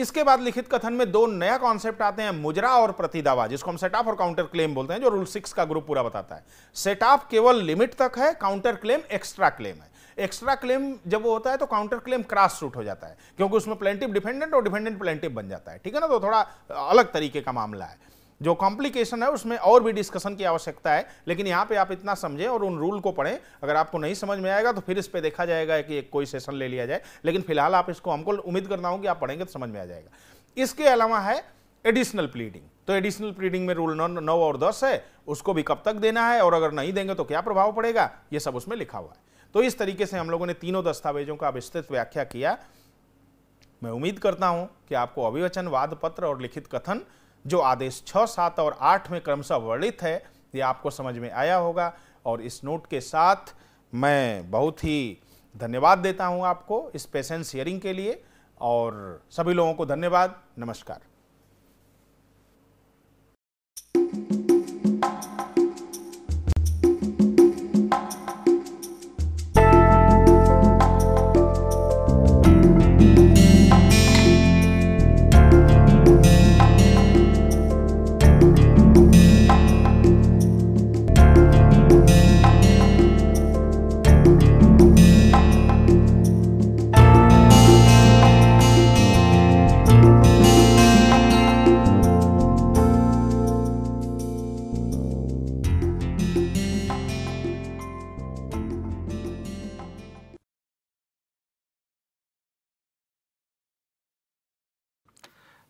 इसके बाद लिखित कथन में दो नया कॉन्सेप्ट आते हैं मुजरा और प्रतिदावा जिसको हम सेट ऑफ और काउंटर क्लेम बोलते हैं जो रूल सिक्स का ग्रुप पूरा बताता है सेट ऑफ केवल लिमिट तक है काउंटर क्लेम एक्स्ट्रा क्लेम है एक्स्ट्रा क्लेम जब वो होता है तो काउंटर क्लेम क्रास सूट हो जाता है क्योंकि उसमें प्लेंटिव डिफेंडेंट और डिफेंडेंट प्लेंटिव बन जाता है ठीक है ना तो थोड़ा अलग तरीके का मामला है जो कॉम्प्लिकेशन है उसमें और भी डिस्कशन की आवश्यकता है लेकिन यहाँ पे आप इतना समझें और उन रूल को पढ़ें अगर आपको नहीं समझ में आएगा तो फिर इस पर देखा जाएगा कि कोई सेशन ले लिया जाए लेकिन फिलहाल आप इसको हमको उम्मीद करना हूँ कि आप पढ़ेंगे तो समझ में आ जाएगा इसके अलावा है एडिशनल प्लीडिंग तो एडिशनल प्लीडिंग में रूल नौ नौ और दस है उसको भी कब तक देना है और अगर नहीं देंगे तो क्या प्रभाव पड़ेगा ये सब उसमें लिखा हुआ है तो इस तरीके से हम लोगों ने तीनों दस्तावेजों का विस्तृत व्याख्या किया मैं उम्मीद करता हूं कि आपको अभिवचन वाद पत्र और लिखित कथन जो आदेश छः सात और आठ में क्रमशः वर्णित है ये आपको समझ में आया होगा और इस नोट के साथ मैं बहुत ही धन्यवाद देता हूँ आपको इस पेशेंस हियरिंग के लिए और सभी लोगों को धन्यवाद नमस्कार